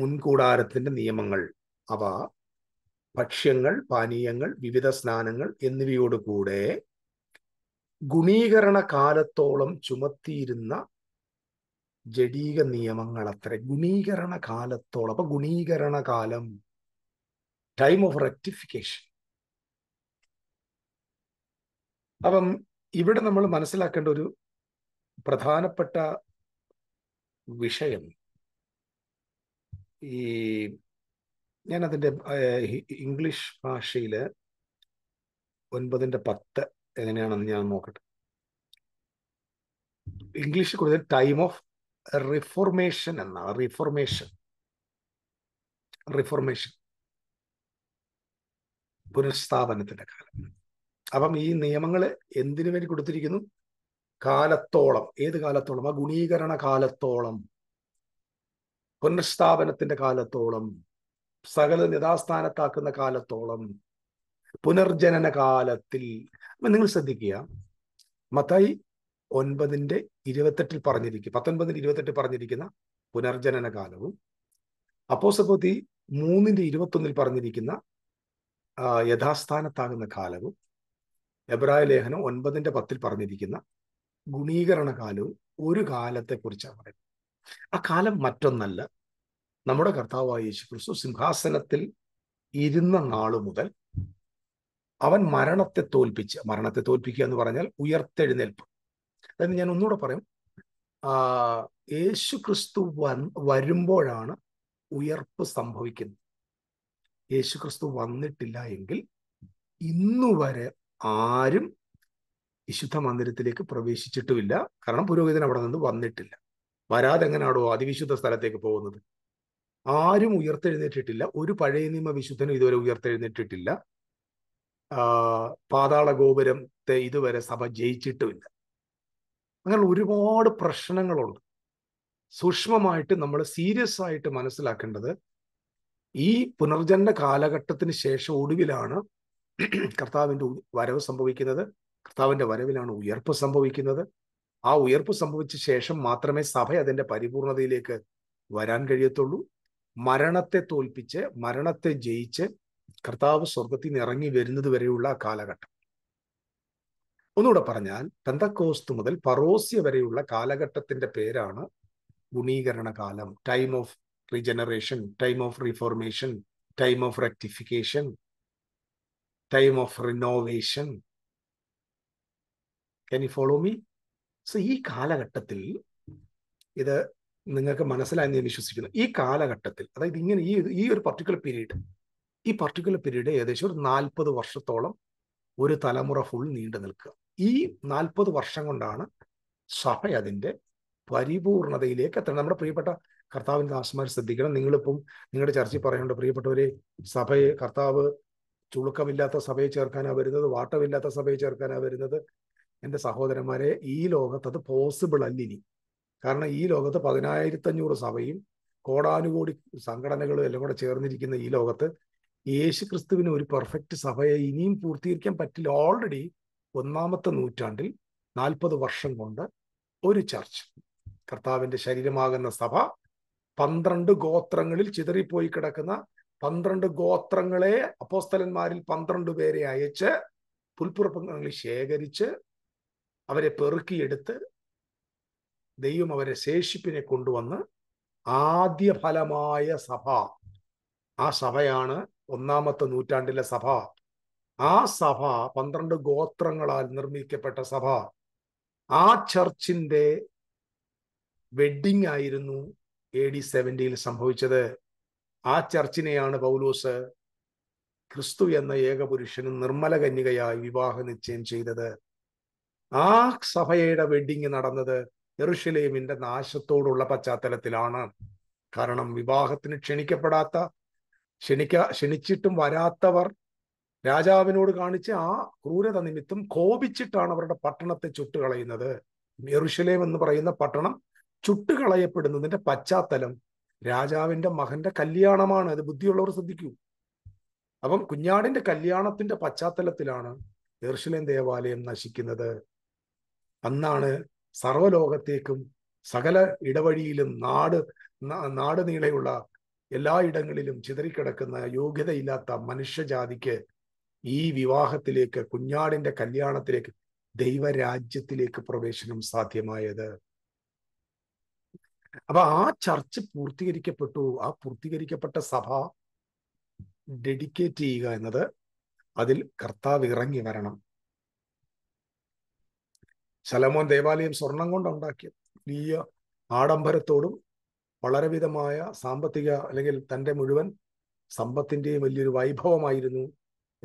മുൻകൂടാരത്തിന്റെ നിയമങ്ങൾ അവ ഭക്ഷ്യങ്ങൾ പാനീയങ്ങൾ വിവിധ സ്നാനങ്ങൾ എന്നിവയോടുകൂടെ ഗുണീകരണ കാലത്തോളം ചുമത്തിയിരുന്ന ജഡീക നിയമങ്ങൾ അത്ര ഗുണീകരണ കാലത്തോളം അപ്പൊ ഗുണീകരണ കാലം ടൈം ഓഫ് റെക്ടിഫിക്കേഷൻ അപ്പം ഇവിടെ നമ്മൾ മനസ്സിലാക്കേണ്ട ഒരു പ്രധാനപ്പെട്ട വിഷയം ഈ അതിൻ്റെ ഇംഗ്ലീഷ് ഭാഷയിൽ ഒൻപതിൻ്റെ പത്ത് എങ്ങനെയാണെന്ന് ഞാൻ നോക്കട്ടെ ഇംഗ്ലീഷിൽ കൂടുതൽ ടൈം ഓഫ് റിഫോർമേഷൻ എന്നാണ് റിഫോർമേഷൻ റിഫോർമേഷൻ പുനഃസ്ഥാപനത്തിൻ്റെ കാലം അപ്പം ഈ നിയമങ്ങൾ എന്തിനു വേണ്ടി കൊടുത്തിരിക്കുന്നു കാലത്തോളം ഏത് കാലത്തോളം ആ ഗുണീകരണ കാലത്തോളം പുനഃസ്ഥാപനത്തിന്റെ കാലത്തോളം സകല നിതാസ്ഥാനത്താക്കുന്ന കാലത്തോളം പുനർജനന കാലത്തിൽ അപ്പം നിങ്ങൾ ശ്രദ്ധിക്കുക മത്തായി ഒൻപതിന്റെ ഇരുപത്തെട്ടിൽ പറഞ്ഞിരിക്കും പത്തൊൻപതിൻ്റെ ഇരുപത്തെട്ടിൽ പറഞ്ഞിരിക്കുന്ന പുനർജനന കാലവും സപ്പോത്തി മൂന്നിന്റെ ഇരുപത്തൊന്നിൽ പറഞ്ഞിരിക്കുന്ന യഥാസ്ഥാനത്താകുന്ന കാലവും എബ്രായ ലേഖനം ഒൻപതിന്റെ പത്തിൽ പറഞ്ഞിരിക്കുന്ന ഗുണീകരണ കാലവും ഒരു കാലത്തെക്കുറിച്ചാണ് പറയുന്നത് ആ കാലം മറ്റൊന്നല്ല നമ്മുടെ കർത്താവായ യേശു ക്രിസ്തു സിംഹാസനത്തിൽ ഇരുന്ന നാളു മുതൽ അവൻ മരണത്തെ തോൽപ്പിച്ച് മരണത്തെ തോൽപ്പിക്കുക എന്ന് പറഞ്ഞാൽ ഉയർത്തെഴുന്നേൽപ്പ് അതായത് ഞാൻ ഒന്നുകൂടെ പറയും യേശു ക്രിസ്തു വരുമ്പോഴാണ് ഉയർപ്പ് സംഭവിക്കുന്നത് യേശു ക്രിസ്തു വന്നിട്ടില്ല എങ്കിൽ ഇന്നുവരെ ആരും വിശുദ്ധ മന്ദിരത്തിലേക്ക് പ്രവേശിച്ചിട്ടുമില്ല കാരണം പുരോഹിതൻ അവിടെ നിന്ന് വന്നിട്ടില്ല വരാതെങ്ങനാണോ അതിവിശുദ്ധ സ്ഥലത്തേക്ക് പോകുന്നത് ആരും ഉയർത്തെഴുന്നേറ്റിട്ടില്ല ഒരു പഴയ നിയമ വിശുദ്ധനും ഇതുവരെ ഉയർത്തെഴുന്നേറ്റിട്ടില്ല പാതാള ഗോപുരത്തെ ഇതുവരെ സഭ ജയിച്ചിട്ടുമില്ല അങ്ങനെ ഒരുപാട് പ്രശ്നങ്ങളുണ്ട് സൂക്ഷ്മമായിട്ട് നമ്മൾ സീരിയസ് ആയിട്ട് മനസ്സിലാക്കേണ്ടത് ഈ പുനർജന്മ കാലഘട്ടത്തിന് ശേഷം ഒടുവിലാണ് കർത്താവിൻ്റെ വരവ് സംഭവിക്കുന്നത് കർത്താവിൻ്റെ വരവിലാണ് ഉയർപ്പ് സംഭവിക്കുന്നത് ആ ഉയർപ്പ് സംഭവിച്ച ശേഷം മാത്രമേ സഭ അതിൻ്റെ പരിപൂർണതയിലേക്ക് വരാൻ കഴിയത്തുള്ളൂ മരണത്തെ തോൽപ്പിച്ച് മരണത്തെ ജയിച്ച് കർത്താവ് സ്വർഗത്തിൽ നിന്ന് ഇറങ്ങി വരുന്നത് വരെയുള്ള കാലഘട്ടം ഒന്നുകൂടെ പറഞ്ഞാൽ പെന്തക്കോസ്തു മുതൽ പറോസ്യ വരെയുള്ള കാലഘട്ടത്തിന്റെ പേരാണ് ഗുണീകരണ കാലം time of regeneration time of reformation time of rectification time of renovation can you follow me so ഈ കാലഘട്ടത്തിൽ ഇത് നിങ്ങൾക്ക് മനസ്സിലായെന്ന് ഞാൻ വിശ്വസിക്കുന്നു ഈ കാലഘട്ടത്തിൽ അതായത് ഇങ്ങനെ ഈ ഈ ഒരു പർട്ടിക്കുലർ പീരീഡ് ഈ പർട്ടിക്കുലർ പീരീഡ് ഏകദേശം ഒരു നാൽപ്പത് വർഷത്തോളം ഒരു തലമുറ ഫുൾ നീണ്ടു നിൽക്കുക ഈ നാൽപ്പത് വർഷം കൊണ്ടാണ് സഭ അതിൻ്റെ പരിപൂർണതയിലേക്ക് എത്തണം നമ്മുടെ പ്രിയപ്പെട്ട കർത്താവിൻ്റെ ദാസന്മാർ ശ്രദ്ധിക്കണം നിങ്ങളിപ്പം നിങ്ങളുടെ ചർച്ചയിൽ പറയുന്നുണ്ട് പ്രിയപ്പെട്ടവരെ സഭയെ കർത്താവ് ചുളുക്കമില്ലാത്ത സഭയെ ചേർക്കാനാണ് വരുന്നത് വാട്ടമില്ലാത്ത സഭയെ ചേർക്കാനാണ് വരുന്നത് എൻ്റെ സഹോദരന്മാരെ ഈ ലോകത്ത് അത് പോസിബിൾ അല്ല ഇനി കാരണം ഈ ലോകത്ത് പതിനായിരത്തഞ്ഞൂറ് സഭയും കോടാനുകോടി സംഘടനകളും എല്ലാം കൂടെ ചേർന്നിരിക്കുന്ന ഈ ലോകത്ത് യേശു ക്രിസ്തുവിന് ഒരു പെർഫെക്റ്റ് സഭയെ ഇനിയും പൂർത്തീകരിക്കാൻ പറ്റില്ല ഓൾറെഡി ഒന്നാമത്തെ നൂറ്റാണ്ടിൽ നാൽപ്പത് വർഷം കൊണ്ട് ഒരു ചർച്ച് കർത്താവിൻ്റെ ശരീരമാകുന്ന സഭ പന്ത്രണ്ട് ഗോത്രങ്ങളിൽ ചിതറിപ്പോയി കിടക്കുന്ന പന്ത്രണ്ട് ഗോത്രങ്ങളെ അപ്പോസ്തലന്മാരിൽ പന്ത്രണ്ട് പേരെ അയച്ച് പുൽപ്പുറപ്പങ്ങളിൽ ശേഖരിച്ച് അവരെ പെറുക്കിയെടുത്ത് ദൈവം അവരെ ശേഷിപ്പിനെ കൊണ്ടുവന്ന് ആദ്യ ഫലമായ സഭ ആ സഭയാണ് ഒന്നാമത്തെ നൂറ്റാണ്ടിലെ സഭ ആ സഭ പന്ത്രണ്ട് ഗോത്രങ്ങളാൽ നിർമ്മിക്കപ്പെട്ട സഭ ആ ചർച്ചിന്റെ വെഡിങ് ആയിരുന്നു എ ഡി സെവൻറ്റിയിൽ സംഭവിച്ചത് ആ ചർച്ചിനെയാണ് പൗലോസ് ക്രിസ്തു എന്ന ഏകപുരുഷനും നിർമ്മല കന്യകയായി വിവാഹ നിശ്ചയം ചെയ്തത് ആ സഭയുടെ വെഡിങ് നടന്നത് എറുഷലേമിന്റെ നാശത്തോടുള്ള പശ്ചാത്തലത്തിലാണ് കാരണം വിവാഹത്തിന് ക്ഷണിക്കപ്പെടാത്ത ക്ഷണിക്ക ക്ഷണിച്ചിട്ടും വരാത്തവർ രാജാവിനോട് കാണിച്ച ആ ക്രൂരത നിമിത്തം കോപിച്ചിട്ടാണ് അവരുടെ പട്ടണത്തെ ചുട്ടുകളയുന്നത് എറുഷലേം എന്ന് പറയുന്ന പട്ടണം ചുട്ടുകളയപ്പെടുന്നതിന്റെ പശ്ചാത്തലം രാജാവിന്റെ മകന്റെ കല്യാണമാണ് അത് ബുദ്ധിയുള്ളവർ ശ്രദ്ധിക്കൂ അപ്പം കുഞ്ഞാടിന്റെ കല്യാണത്തിന്റെ പശ്ചാത്തലത്തിലാണ് എറുഷലേം ദേവാലയം നശിക്കുന്നത് അന്നാണ് സർവലോകത്തേക്കും സകല ഇടവഴിയിലും നാട് നാട് നീളെയുള്ള എല്ലായിടങ്ങളിലും ചിതറിക്കിടക്കുന്ന യോഗ്യതയില്ലാത്ത മനുഷ്യജാതിക്ക് ഈ വിവാഹത്തിലേക്ക് കുഞ്ഞാടിന്റെ കല്യാണത്തിലേക്ക് ദൈവരാജ്യത്തിലേക്ക് പ്രവേശനം സാധ്യമായത് അപ്പൊ ആ ചർച്ച് പൂർത്തീകരിക്കപ്പെട്ടു ആ പൂർത്തീകരിക്കപ്പെട്ട സഭ ഡെഡിക്കേറ്റ് ചെയ്യുക എന്നത് അതിൽ കർത്താവ് ഇറങ്ങി വരണം ശലമോൻ ദേവാലയം സ്വർണം കൊണ്ടുണ്ടാക്കിയത് വലിയ ആഡംബരത്തോടും വളരെ വിധമായ സാമ്പത്തിക അല്ലെങ്കിൽ തൻ്റെ മുഴുവൻ സമ്പത്തിൻ്റെയും വലിയൊരു വൈഭവമായിരുന്നു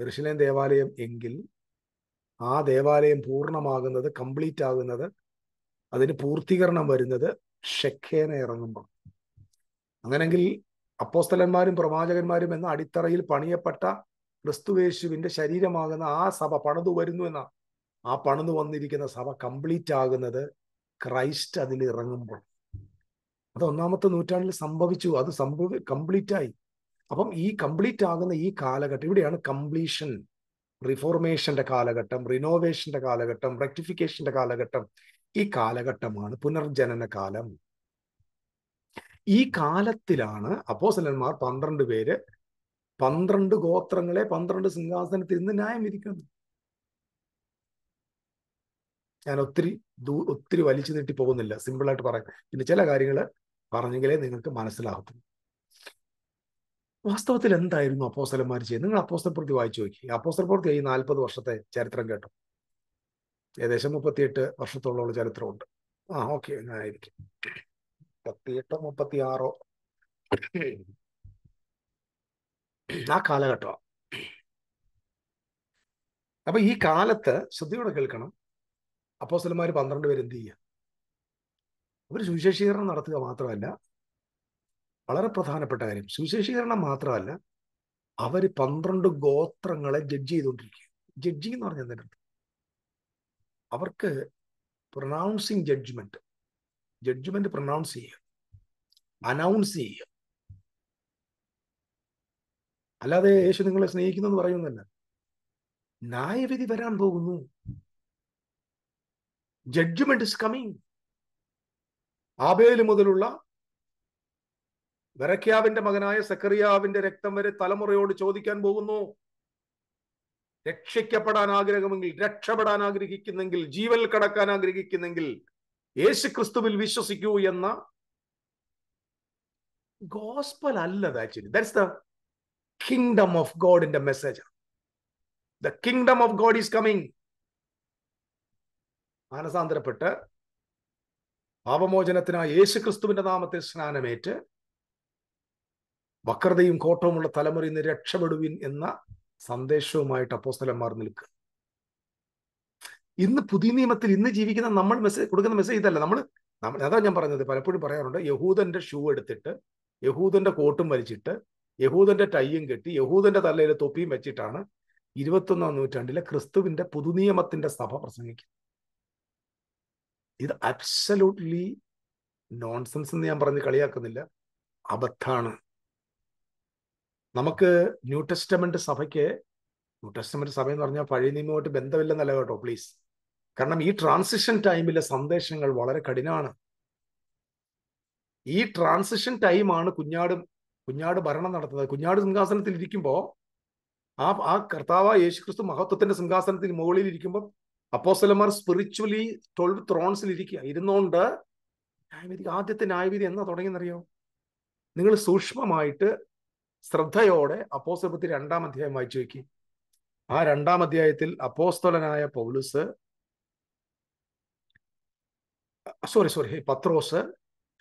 എറുഷലേം ദേവാലയം എങ്കിൽ ആ ദേവാലയം പൂർണ്ണമാകുന്നത് കംപ്ലീറ്റ് ആകുന്നത് അതിന് പൂർത്തീകരണം വരുന്നത് ഷെഖേന ഇറങ്ങുമ്പോൾ അങ്ങനെങ്കിൽ അപ്പോസ്തലന്മാരും പ്രവാചകന്മാരും എന്ന അടിത്തറയിൽ പണിയപ്പെട്ട ക്രിസ്തുവേശുവിന്റെ ശരീരമാകുന്ന ആ സഭ പണിതു വരുന്നു എന്നാണ് ആ പണന്ന് വന്നിരിക്കുന്ന സഭ കംപ്ലീറ്റ് ആകുന്നത് ക്രൈസ്റ്റ് അതിൽ ഇറങ്ങുമ്പോൾ അത് ഒന്നാമത്തെ നൂറ്റാണ്ടിൽ സംഭവിച്ചു അത് സംഭവ കംപ്ലീറ്റ് ആയി അപ്പം ഈ കംപ്ലീറ്റ് ആകുന്ന ഈ കാലഘട്ടം ഇവിടെയാണ് കംപ്ലീഷൻ റിഫോർമേഷന്റെ കാലഘട്ടം റിനോവേഷന്റെ കാലഘട്ടം റെക്ടിഫിക്കേഷന്റെ കാലഘട്ടം ഈ കാലഘട്ടമാണ് പുനർജനന കാലം ഈ കാലത്തിലാണ് അപ്പോസലന്മാർ പന്ത്രണ്ട് പേര് പന്ത്രണ്ട് ഗോത്രങ്ങളെ പന്ത്രണ്ട് സിംഹാസനത്തിൽ ഇന്ന് ന്യായം ഇരിക്കുന്നു ഞാൻ ഒത്തിരി ദൂ ഒത്തിരി വലിച്ചു നീട്ടി പോകുന്നില്ല സിമ്പിളായിട്ട് പറയാം പിന്നെ ചില കാര്യങ്ങൾ പറഞ്ഞെങ്കിലേ നിങ്ങൾക്ക് മനസ്സിലാകത്തുള്ളൂ വാസ്തവത്തിൽ എന്തായിരുന്നു അപ്പോസ്തലന്മാർ ചെയ്യുന്നത് നിങ്ങൾ അപ്പോസ്തൽ പ്രവൃത്തി വായിച്ചു നോക്കി അപ്പോസ്തൽ പ്രവൃത്തി ഈ നാൽപ്പത് വർഷത്തെ ചരിത്രം കേട്ടോ ഏകദേശം മുപ്പത്തിയെട്ട് വർഷത്തോളമുള്ള ചരിത്രമുണ്ട് ആ ഓക്കെ അങ്ങനെ ആയിരിക്കും മുപ്പത്തിയെട്ടോ മുപ്പത്തി ആറോ ആ കാലഘട്ടമാണ് അപ്പൊ ഈ കാലത്ത് ശ്രദ്ധയോടെ കേൾക്കണം അപ്പോസ്റ്റലന്മാർ പന്ത്രണ്ട് പേര് എന്ത് ചെയ്യുക അവർ സുവിശേഷീകരണം നടത്തുക മാത്രമല്ല വളരെ പ്രധാനപ്പെട്ട കാര്യം സുവിശേഷീകരണം മാത്രമല്ല അവർ പന്ത്രണ്ട് ഗോത്രങ്ങളെ ജഡ്ജ് ചെയ്തുകൊണ്ടിരിക്കുക ജഡ്ജിങ് എന്ന് പറഞ്ഞാൽ എന്തിനാണ് അവർക്ക് പ്രൊണൗൺസിങ് ജഡ്ജ്മെന്റ് ജഡ്ജ്മെന്റ് പ്രൊണൗൺസ് ചെയ്യുക അനൗൺസ് ചെയ്യുക അല്ലാതെ യേശു നിങ്ങളെ സ്നേഹിക്കുന്നു എന്ന് പറയുന്നതല്ല ന്യായവിധി വരാൻ പോകുന്നു ജഡ്ജ്മെന്റ് ഇസ് കമ്മിങ് ആബേല് മുതലുള്ള വെറക്യാവിന്റെ മകനായ സക്കറിയാവിന്റെ രക്തം വരെ തലമുറയോട് ചോദിക്കാൻ പോകുന്നു രക്ഷിക്കപ്പെടാൻ ആഗ്രഹമെങ്കിൽ രക്ഷപ്പെടാൻ ആഗ്രഹിക്കുന്നെങ്കിൽ ജീവൽ കടക്കാൻ ആഗ്രഹിക്കുന്നെങ്കിൽ യേശു ക്രിസ്തുവിൽ വിശ്വസിക്കൂ എന്ന ഗോസ്പൽ അല്ല actually that's the kingdom of ഗോഡിന്റെ message the kingdom of God is coming മാനസാന്തരപ്പെട്ട് പാപമോചനത്തിനായി യേശു ക്രിസ്തുവിന്റെ നാമത്തിൽ സ്നാനമേറ്റ് വക്രതയും കോട്ടവുമുള്ള തലമുറയിൽ നിന്ന് രക്ഷപ്പെടുവിൻ എന്ന സന്ദേശവുമായിട്ട് അപ്പോസ്തലന്മാർ നിൽക്കുക ഇന്ന് പുതിയ നിയമത്തിൽ ഇന്ന് ജീവിക്കുന്ന നമ്മൾ മെസ്സേജ് കൊടുക്കുന്ന മെസ്സേജ് ഇതല്ല നമ്മൾ അതാ ഞാൻ പറഞ്ഞത് പലപ്പോഴും പറയാറുണ്ട് യഹൂദന്റെ ഷൂ എടുത്തിട്ട് യഹൂദന്റെ കോട്ടും വലിച്ചിട്ട് യഹൂദന്റെ ടൈയും കെട്ടി യഹൂദന്റെ തലയിലെ തൊപ്പിയും വെച്ചിട്ടാണ് ഇരുപത്തൊന്നാം നൂറ്റാണ്ടിലെ ക്രിസ്തുവിന്റെ പുതുനിയമത്തിന്റെ സഭ പ്രസംഗിക്കുന്നത് ഇത് അബ്സലൂട്ട്ലി നോൺസെൻസ് എന്ന് ഞാൻ പറഞ്ഞ് കളിയാക്കുന്നില്ല അബദ്ധാണ് നമുക്ക് ന്യൂ ടെസ്റ്റമെന്റ് സഭയ്ക്ക് ന്യൂ ടെസ്റ്റമെന്റ് സഭ എന്ന് പറഞ്ഞാൽ പഴയ നിയമമായിട്ട് ബന്ധമില്ലെന്നല്ല കേട്ടോ പ്ലീസ് കാരണം ഈ ട്രാൻസിഷൻ ടൈമിലെ സന്ദേശങ്ങൾ വളരെ കഠിനമാണ് ഈ ട്രാൻസിഷൻ ടൈമാണ് കുഞ്ഞാടും കുഞ്ഞാട് ഭരണം നടത്തുന്നത് കുഞ്ഞാട് സിംഹാസനത്തിൽ ഇരിക്കുമ്പോൾ ആ ആ കർത്താവ് യേശുക്രിസ്തു മഹത്വത്തിന്റെ സിംഹാസനത്തിന് മുകളിൽ ഇരിക്കുമ്പോൾ അപ്പോസ്തലന്മാർ സ്പിരിച്വലി ട്വൽവ് ത്രോൺസിൽ ഇരിക്കുക ഇരുന്നുകൊണ്ട് ന്യായവിധി ആദ്യത്തെ ന്യായവിധി എന്നാ തുടങ്ങിയെന്നറിയോ നിങ്ങൾ സൂക്ഷ്മമായിട്ട് ശ്രദ്ധയോടെ അപ്പോസ്തലപത്തി രണ്ടാം അധ്യായം വായിച്ചു വെക്കി ആ രണ്ടാം അധ്യായത്തിൽ അപ്പോസ്തോലനായ പൗലുസ് സോറി സോറി പത്രോസ്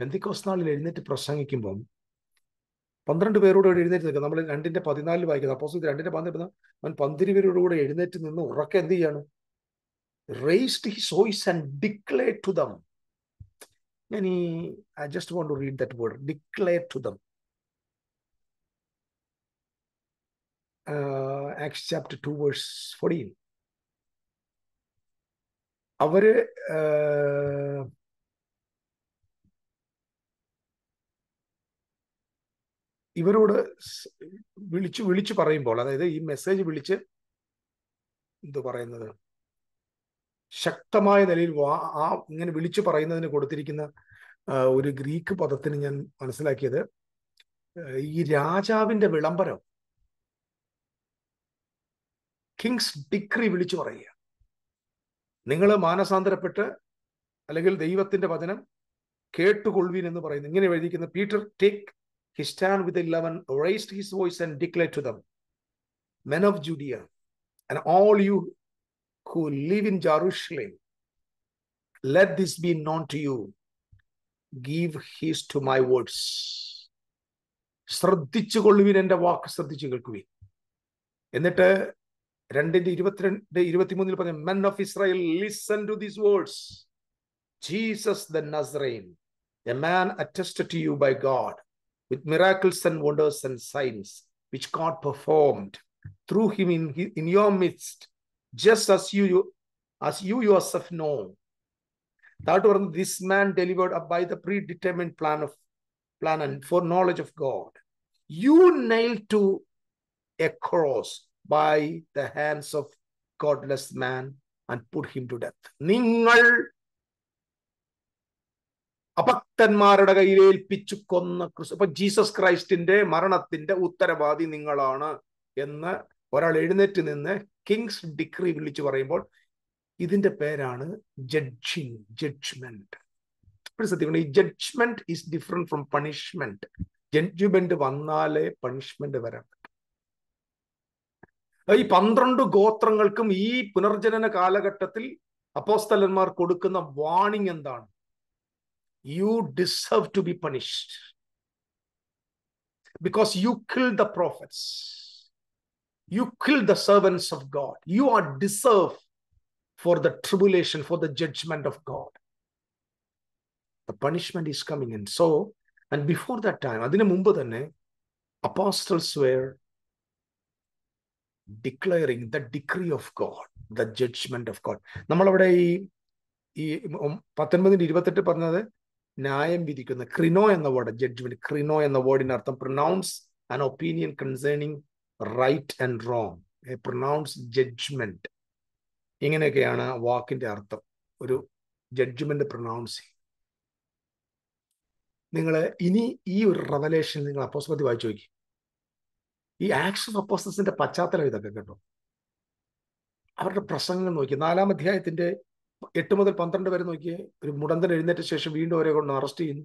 എന്തിക്കോസ് നാളിൽ എഴുന്നേറ്റ് പ്രസംഗിക്കുമ്പം പന്ത്രണ്ട് പേരോട് എഴുന്നേറ്റ് നിൽക്കുക നമ്മൾ രണ്ടിന്റെ പതിനാലിൽ വായിക്കുന്നത് അപ്പോസ് രണ്ടിന്റെ പന്ത്രണ്ട് അവൻ പന്തിരി പേരോടുകൂടെ എഴുന്നേറ്റ് നിന്ന് ഉറക്കെ എന്ത് ചെയ്യാണ് raised his voice and declared to them. Any, I just want to read that word, declare to them. Uh, Acts chapter 2, verse 14. അവര് ഇവരോട് വിളിച്ചു വിളിച്ചു പറയുമ്പോൾ അതായത് ഈ മെസ്സേജ് വിളിച്ച് എന്ത് പറയുന്നത് ശക്തമായ നിലയിൽ ആ ഇങ്ങനെ വിളിച്ചു പറയുന്നതിന് കൊടുത്തിരിക്കുന്ന ഒരു ഗ്രീക്ക് പദത്തിന് ഞാൻ മനസ്സിലാക്കിയത് ഈ രാജാവിന്റെ വിളംബരം കിങ്സ് ഡിക്രി വിളിച്ചു പറയുക നിങ്ങൾ മാനസാന്തരപ്പെട്ട് അല്ലെങ്കിൽ ദൈവത്തിന്റെ വചനം കേട്ടുകൊള്ളുവീൻ എന്ന് പറയുന്നു ഇങ്ങനെ എഴുതിയിരിക്കുന്ന Peter take his stand with eleven raised his voice and declare to them men of Judea and all you who live in Jerusalem, let this be known to you. Give heed to my words. ശ്രദ്ധിച്ചു കൊള്ളുവിൻ എൻ്റെ വാക്ക് ശ്രദ്ധിച്ചു കേൾക്കുവിൻ എന്നിട്ട് രണ്ടിന്റെ ഇരുപത്തിരണ്ട് ഇരുപത്തിമൂന്നിൽ പറഞ്ഞ men of Israel listen to these words Jesus the Nazarene a man attested to you by God with miracles and wonders and signs which God performed through him in in your midst just as you, as you yourself know. That was this man delivered up by the predetermined plan of plan and for knowledge of God. You nailed to a cross by the hands of godless man and put him to death. നിങ്ങൾ അഭക്തന്മാരുടെ കയ്യിൽ ഏൽപ്പിച്ചു കൊന്ന ക്രിസ്തു അപ്പൊ Jesus ക്രൈസ്റ്റിന്റെ മരണത്തിന്റെ ഉത്തരവാദി നിങ്ങളാണ് എന്ന് ഒരാൾ എഴുന്നേറ്റ് നിന്ന് കിങ്സ് ഡിക്രി വിളിച്ചു പറയുമ്പോൾ ഇതിന്റെ പേരാണ് ജഡ്ജിങ് ജഡ്ജ്മെന്റ് എപ്പോഴും ഈ judgment is different from punishment judgment വന്നാലേ പണിഷ്മെന്റ് വരാൻ പറ്റും ഈ പന്ത്രണ്ട് ഗോത്രങ്ങൾക്കും ഈ പുനർജനന കാലഘട്ടത്തിൽ അപ്പോസ്തലന്മാർ കൊടുക്കുന്ന വാണിംഗ് എന്താണ് you deserve to be punished because you kill the prophets You kill the servants of God. You are deserved for the tribulation, for the judgment of God. The punishment is coming in. So, and before that time, അതിനു മുമ്പ് apostles were declaring the decree of God the judgment of God നമ്മളവിടെ ഈ ഈ പത്തൊൻപതിൻ്റെ ഇരുപത്തെട്ട് പറഞ്ഞത് ന്യായം വിധിക്കുന്ന ക്രിനോ എന്ന വേർഡ് ജഡ്ജ്മെന്റ് ക്രിനോ എന്ന in അർത്ഥം pronounce an opinion concerning right and wrong a pronounce judgment ഇങ്ങനെയൊക്കെയാണ് വാക്കിന്റെ അർത്ഥം ഒരു ജഡ്ജ്മെന്റ് പ്രൊണൗൺസ് ചെയ്യും നിങ്ങൾ ഇനി ഈ ഒരു റവലേഷൻ നിങ്ങൾ അപ്പോസ്മതി വായിച്ചു നോക്കി ഈ ആക്ഷൻ ഓഫ് അപ്പോസ്റ്റസിന്റെ പശ്ചാത്തലം ഇതൊക്കെ കേട്ടോ അവരുടെ പ്രസംഗങ്ങൾ നോക്കി നാലാം അധ്യായത്തിന്റെ എട്ട് മുതൽ പന്ത്രണ്ട് വരെ നോക്കിയേ ഒരു മുടന്തൻ എഴുന്നേറ്റ ശേഷം വീണ്ടും അവരെ കൊണ്ട് അറസ്റ്റ് ചെയ്യുന്നു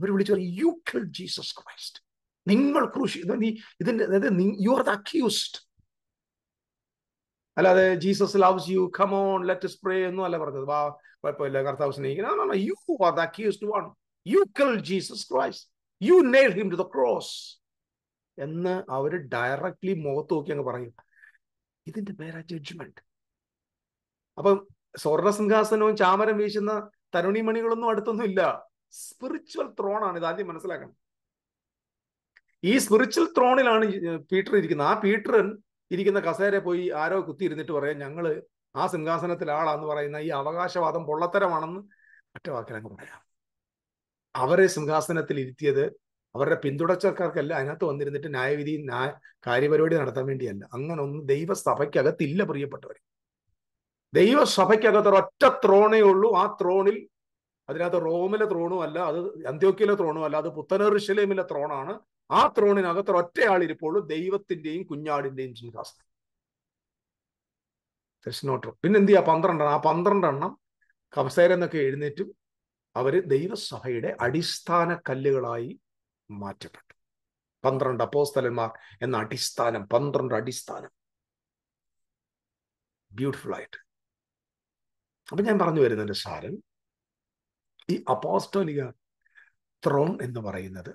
അവർ വിളിച്ചു യു കിൽ ജീസസ് ക്രൈസ്റ്റ് നിങ്ങൾ ക്രൂശി നീ ഇതിന്റെ അതായത് യു ആർ ദ അക്യൂസ്ഡ് അല്ലാതെ Jesus loves you come on let's pray എന്നും അല്ല പറഞ്ഞത് വാ കുഴപ്പമില്ല കർത്താവ് സ്നേഹിക്കുന്ന you are the accused one you kill Jesus Christ you nail him to the cross എന്ന് അവർ ഡയറക്ട്ലി മുഖത്ത് നോക്കി അങ്ങ് പറയും ഇതിന്റെ പേരാ ജഡ്ജ്മെന്റ് അപ്പം സ്വർണസിംഹാസനവും ചാമരം വീശുന്ന തരുണിമണികളൊന്നും അടുത്തൊന്നും ഇല്ല സ്പിരിച്വൽ ത്രോണാണ് ഇത് ആദ്യം മനസ്സിലാക്കണം ഈ സ്പിരിച്വൽ ത്രോണിലാണ് പീറ്റർ ഇരിക്കുന്നത് ആ പീറ്ററൻ ഇരിക്കുന്ന കസേര പോയി ആരോ കുത്തി ഇരുന്നിട്ട് പറയാം ഞങ്ങള് ആ സിംഹാസനത്തിൽ ആളാന്ന് പറയുന്ന ഈ അവകാശവാദം പൊള്ളത്തരമാണെന്ന് മറ്റു വാക്കിലങ്ങ് പറയാം അവരെ സിംഹാസനത്തിൽ ഇരുത്തിയത് അവരുടെ പിന്തുടച്ചക്കാർക്കല്ല അതിനകത്ത് വന്നിരുന്നിട്ട് ന്യായവിധി ന്യായ കാര്യപരിപാടി നടത്താൻ വേണ്ടിയല്ല അങ്ങനെ ഒന്നും ദൈവസഭയ്ക്കകത്തില്ല പ്രിയപ്പെട്ടവർ ദൈവസഭയ്ക്കകത്ത് ഒറ്റ ത്രോണേ ഉള്ളൂ ആ ത്രോണിൽ അതിനകത്ത് റോമിലെ ത്രോണും അല്ല അത് അന്ത്യോക്കിയിലെ ത്രോണും അല്ല അത് പുത്തനറിശലേമിലെ ത്രോണാണ് ആ ത്രോണിനകത്ത് ഒറ്റയാളിരിപ്പോഴും ദൈവത്തിന്റെയും കുഞ്ഞാടിന്റെയും സിംഹാസനം ദർശനോട്ടർ പിന്നെ എന്ത് ചെയ്യാ പന്ത്രണ്ടെണ്ണം ആ പന്ത്രണ്ടെണ്ണം കംസേരെന്നൊക്കെ എഴുന്നേറ്റും അവര് ദൈവസഭയുടെ അടിസ്ഥാന കല്ലുകളായി മാറ്റപ്പെട്ടു പന്ത്രണ്ട് അപ്പോസ്തലന്മാർ എന്ന അടിസ്ഥാനം പന്ത്രണ്ട് അടിസ്ഥാനം ബ്യൂട്ടിഫുൾ ആയിട്ട് അപ്പൊ ഞാൻ പറഞ്ഞു വരുന്നതിന്റെ സാരം ഈ അപ്പോസ്റ്റോലിക ത്രോൺ എന്ന് പറയുന്നത്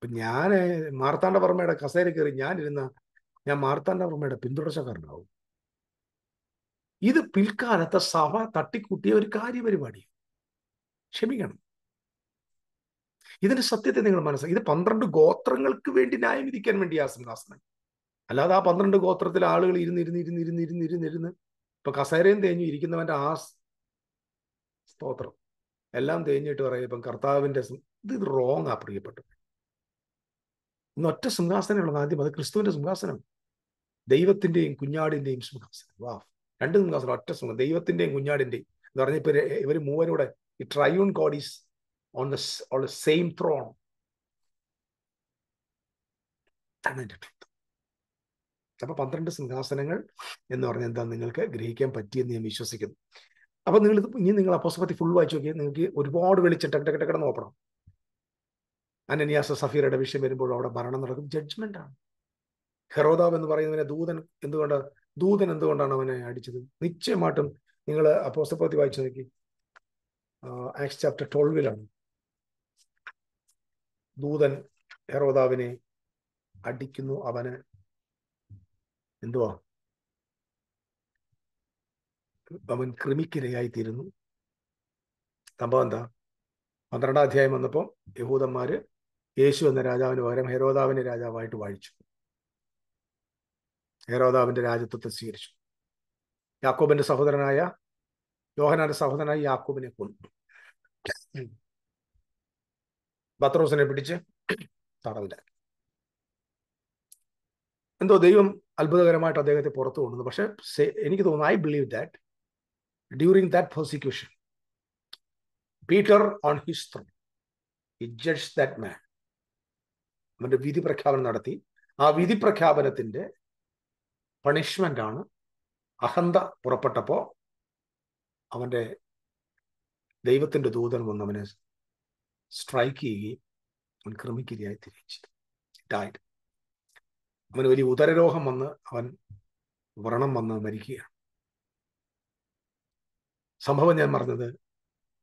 അപ്പം ഞാൻ മാർത്താണ്ഡവർമ്മയുടെ കസേര കയറി ഞാനിരുന്ന ഞാൻ മാർത്താണ്ഡവർമ്മയുടെ പിന്തുടർച്ചക്കാരനാവും ഇത് പിൽക്കാലത്തെ സഭ തട്ടിക്കൂട്ടിയ ഒരു കാര്യപരിപാടി ക്ഷമിക്കണം ഇതിന്റെ സത്യത്തെ നിങ്ങൾ മനസ്സിലാക്കി ഇത് പന്ത്രണ്ട് ഗോത്രങ്ങൾക്ക് വേണ്ടി ന്യായം വിധിക്കാൻ വേണ്ടി ആ സിംഹാസനം അല്ലാതെ ആ പന്ത്രണ്ട് ഗോത്രത്തിലെ ആളുകൾ ഇരുന്ന് ഇരുന്ന് ഇരുന്ന് ഇരുന്ന് ഇരുന്ന് ഇരുന്ന് ഇരുന്ന് ഇപ്പൊ കസേരയും തേഞ്ഞു ഇരിക്കുന്നവന്റെ ആ സ്തോത്രം എല്ലാം തേഞ്ഞിട്ട് പറയും ഇപ്പം കർത്താവിന്റെ ഇത് റോങ് ആ പ്രിയപ്പെട്ടത് ഇന്ന് ഒറ്റ സിംഹാസനമുള്ളത് ആദ്യം അത് ക്രിസ്തുവിന്റെ സിംഹാസനം ദൈവത്തിന്റെയും കുഞ്ഞാടിന്റെയും സിംഹാസനം വാ രണ്ട് സിംഹാസനം ഒറ്റ സിംഹം ദൈവത്തിന്റെയും കുഞ്ഞാടിന്റെയും എന്ന് പറഞ്ഞപ്പോ ഇവര് മൂവരൂടെ ഈ triune God is on the on the same throne അപ്പൊ പന്ത്രണ്ട് സിംഹാസനങ്ങൾ എന്ന് പറഞ്ഞാൽ എന്താ നിങ്ങൾക്ക് ഗ്രഹിക്കാൻ പറ്റിയെന്ന് ഞാൻ വിശ്വസിക്കുന്നു അപ്പൊ നിങ്ങൾ ഇനി നിങ്ങൾ അപ്പോസപ്പത്തി ഫുൾ വായിച്ചു നോക്കിയാൽ നിങ്ങൾക്ക് ഒരുപാട് വെളിച്ചം ടക്ക് ടക്ക് ടക്കണം നോക്കണം അനന്യാസ സഫീറയുടെ വിഷയം വരുമ്പോൾ അവിടെ ഭരണം നടക്കും ജഡ്ജ്മെന്റ് ആണ് ഹെറോദാവ് എന്ന് പറയുന്നവനെ ദൂതൻ എന്തുകൊണ്ട് ദൂതൻ എന്തുകൊണ്ടാണ് അവനെ അടിച്ചത് നിശ്ചയമായിട്ടും നിങ്ങൾ അപ്പോസ്തപ്പത്തി വായിച്ചു നോക്കി ആക്സ് ചാപ്റ്റർ ട്വൽവിലാണ് ദൂതൻ ഹെറോദാവിനെ അടിക്കുന്നു അവന് എന്തുവാ അവൻ കൃമിക്കിരയായിത്തീരുന്നു സംഭവം എന്താ പന്ത്രണ്ടാം അധ്യായം വന്നപ്പോൾ യഹൂദന്മാര് യേശു എന്ന രാജാവിന് പകരം ഹെരോദാവിന്റെ രാജാവായിട്ട് വാഴിച്ചു ഹെരോദാവിന്റെ രാജ്യത്വത്തെ സ്വീകരിച്ചു യാക്കോബിന്റെ സഹോദരനായ യോഹനാന്റെ സഹോദരനായി യാക്കോബിനെ കൊന്നു ബത്രോസിനെ പിടിച്ച് തടവില്ല എന്തോ ദൈവം അത്ഭുതകരമായിട്ട് അദ്ദേഹത്തെ പുറത്തു കൊണ്ടു പക്ഷെ എനിക്ക് തോന്നുന്നു I believe that during that prosecution Peter on his it judge that man അവന്റെ വിധി പ്രഖ്യാപനം നടത്തി ആ വിധി പ്രഖ്യാപനത്തിന്റെ പണിഷ്മെന്റ് ആണ് അഹന്ത പുറപ്പെട്ടപ്പോ അവന്റെ ദൈവത്തിന്റെ ദൂതൻ വന്ന് അവനെ സ്ട്രൈക്ക് ചെയ്യുകയും അവൻ ക്രമിക്കുകയായി തിരിച്ചു ഡായിട്ട് അവന് വലിയ ഉദരരോഗം വന്ന് അവൻ വ്രണം വന്ന് മരിക്കുകയാണ് സംഭവം ഞാൻ പറഞ്ഞത്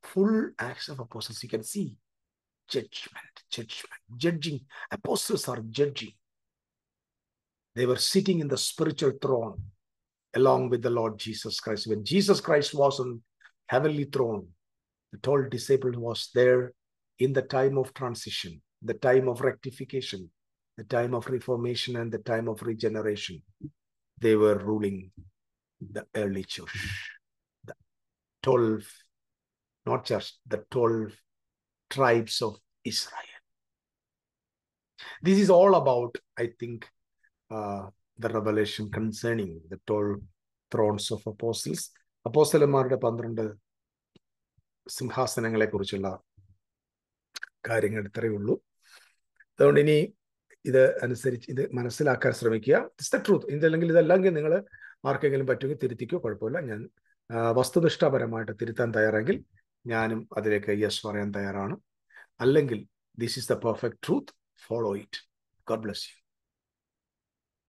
full action of apostles you can see judgment, judgment, judging. Apostles are judging. They were sitting in the spiritual throne along with the Lord Jesus Christ. When Jesus Christ was on heavenly throne, the twelve disciple was there in the time of transition, the time of rectification, the time of reformation, and the time of regeneration. They were ruling the early church, the 12, not just the 12 tribes of Israel. This is all about, I think, uh, the revelation concerning the 12 thrones of apostles. അപ്പോസ്തലന്മാരുടെ പന്ത്രണ്ട് സിംഹാസനങ്ങളെ കുറിച്ചുള്ള കാര്യങ്ങൾ ഇത്രയേ ഉള്ളൂ അതുകൊണ്ട് ഇനി ഇത് അനുസരിച്ച് ഇത് മനസ്സിലാക്കാൻ ശ്രമിക്കുക ഇറ്റ്സ് ദ ട്രൂത്ത് ഇതല്ലെങ്കിൽ ഇതല്ലെങ്കിൽ നിങ്ങൾ ആർക്കെങ്കിലും പറ്റുമെങ്കിൽ തിരുത്തിക്കോ കുഴപ്പമില്ല ഞാൻ വസ്തുനിഷ്ഠാപരമായിട്ട് തിരുത്താൻ തയ്യാറെങ്കിൽ ഞാനും അതിലേക്ക് യെസ് പറയാൻ തയ്യാറാണ് അല്ലെങ്കിൽ this is the perfect truth follow it God bless U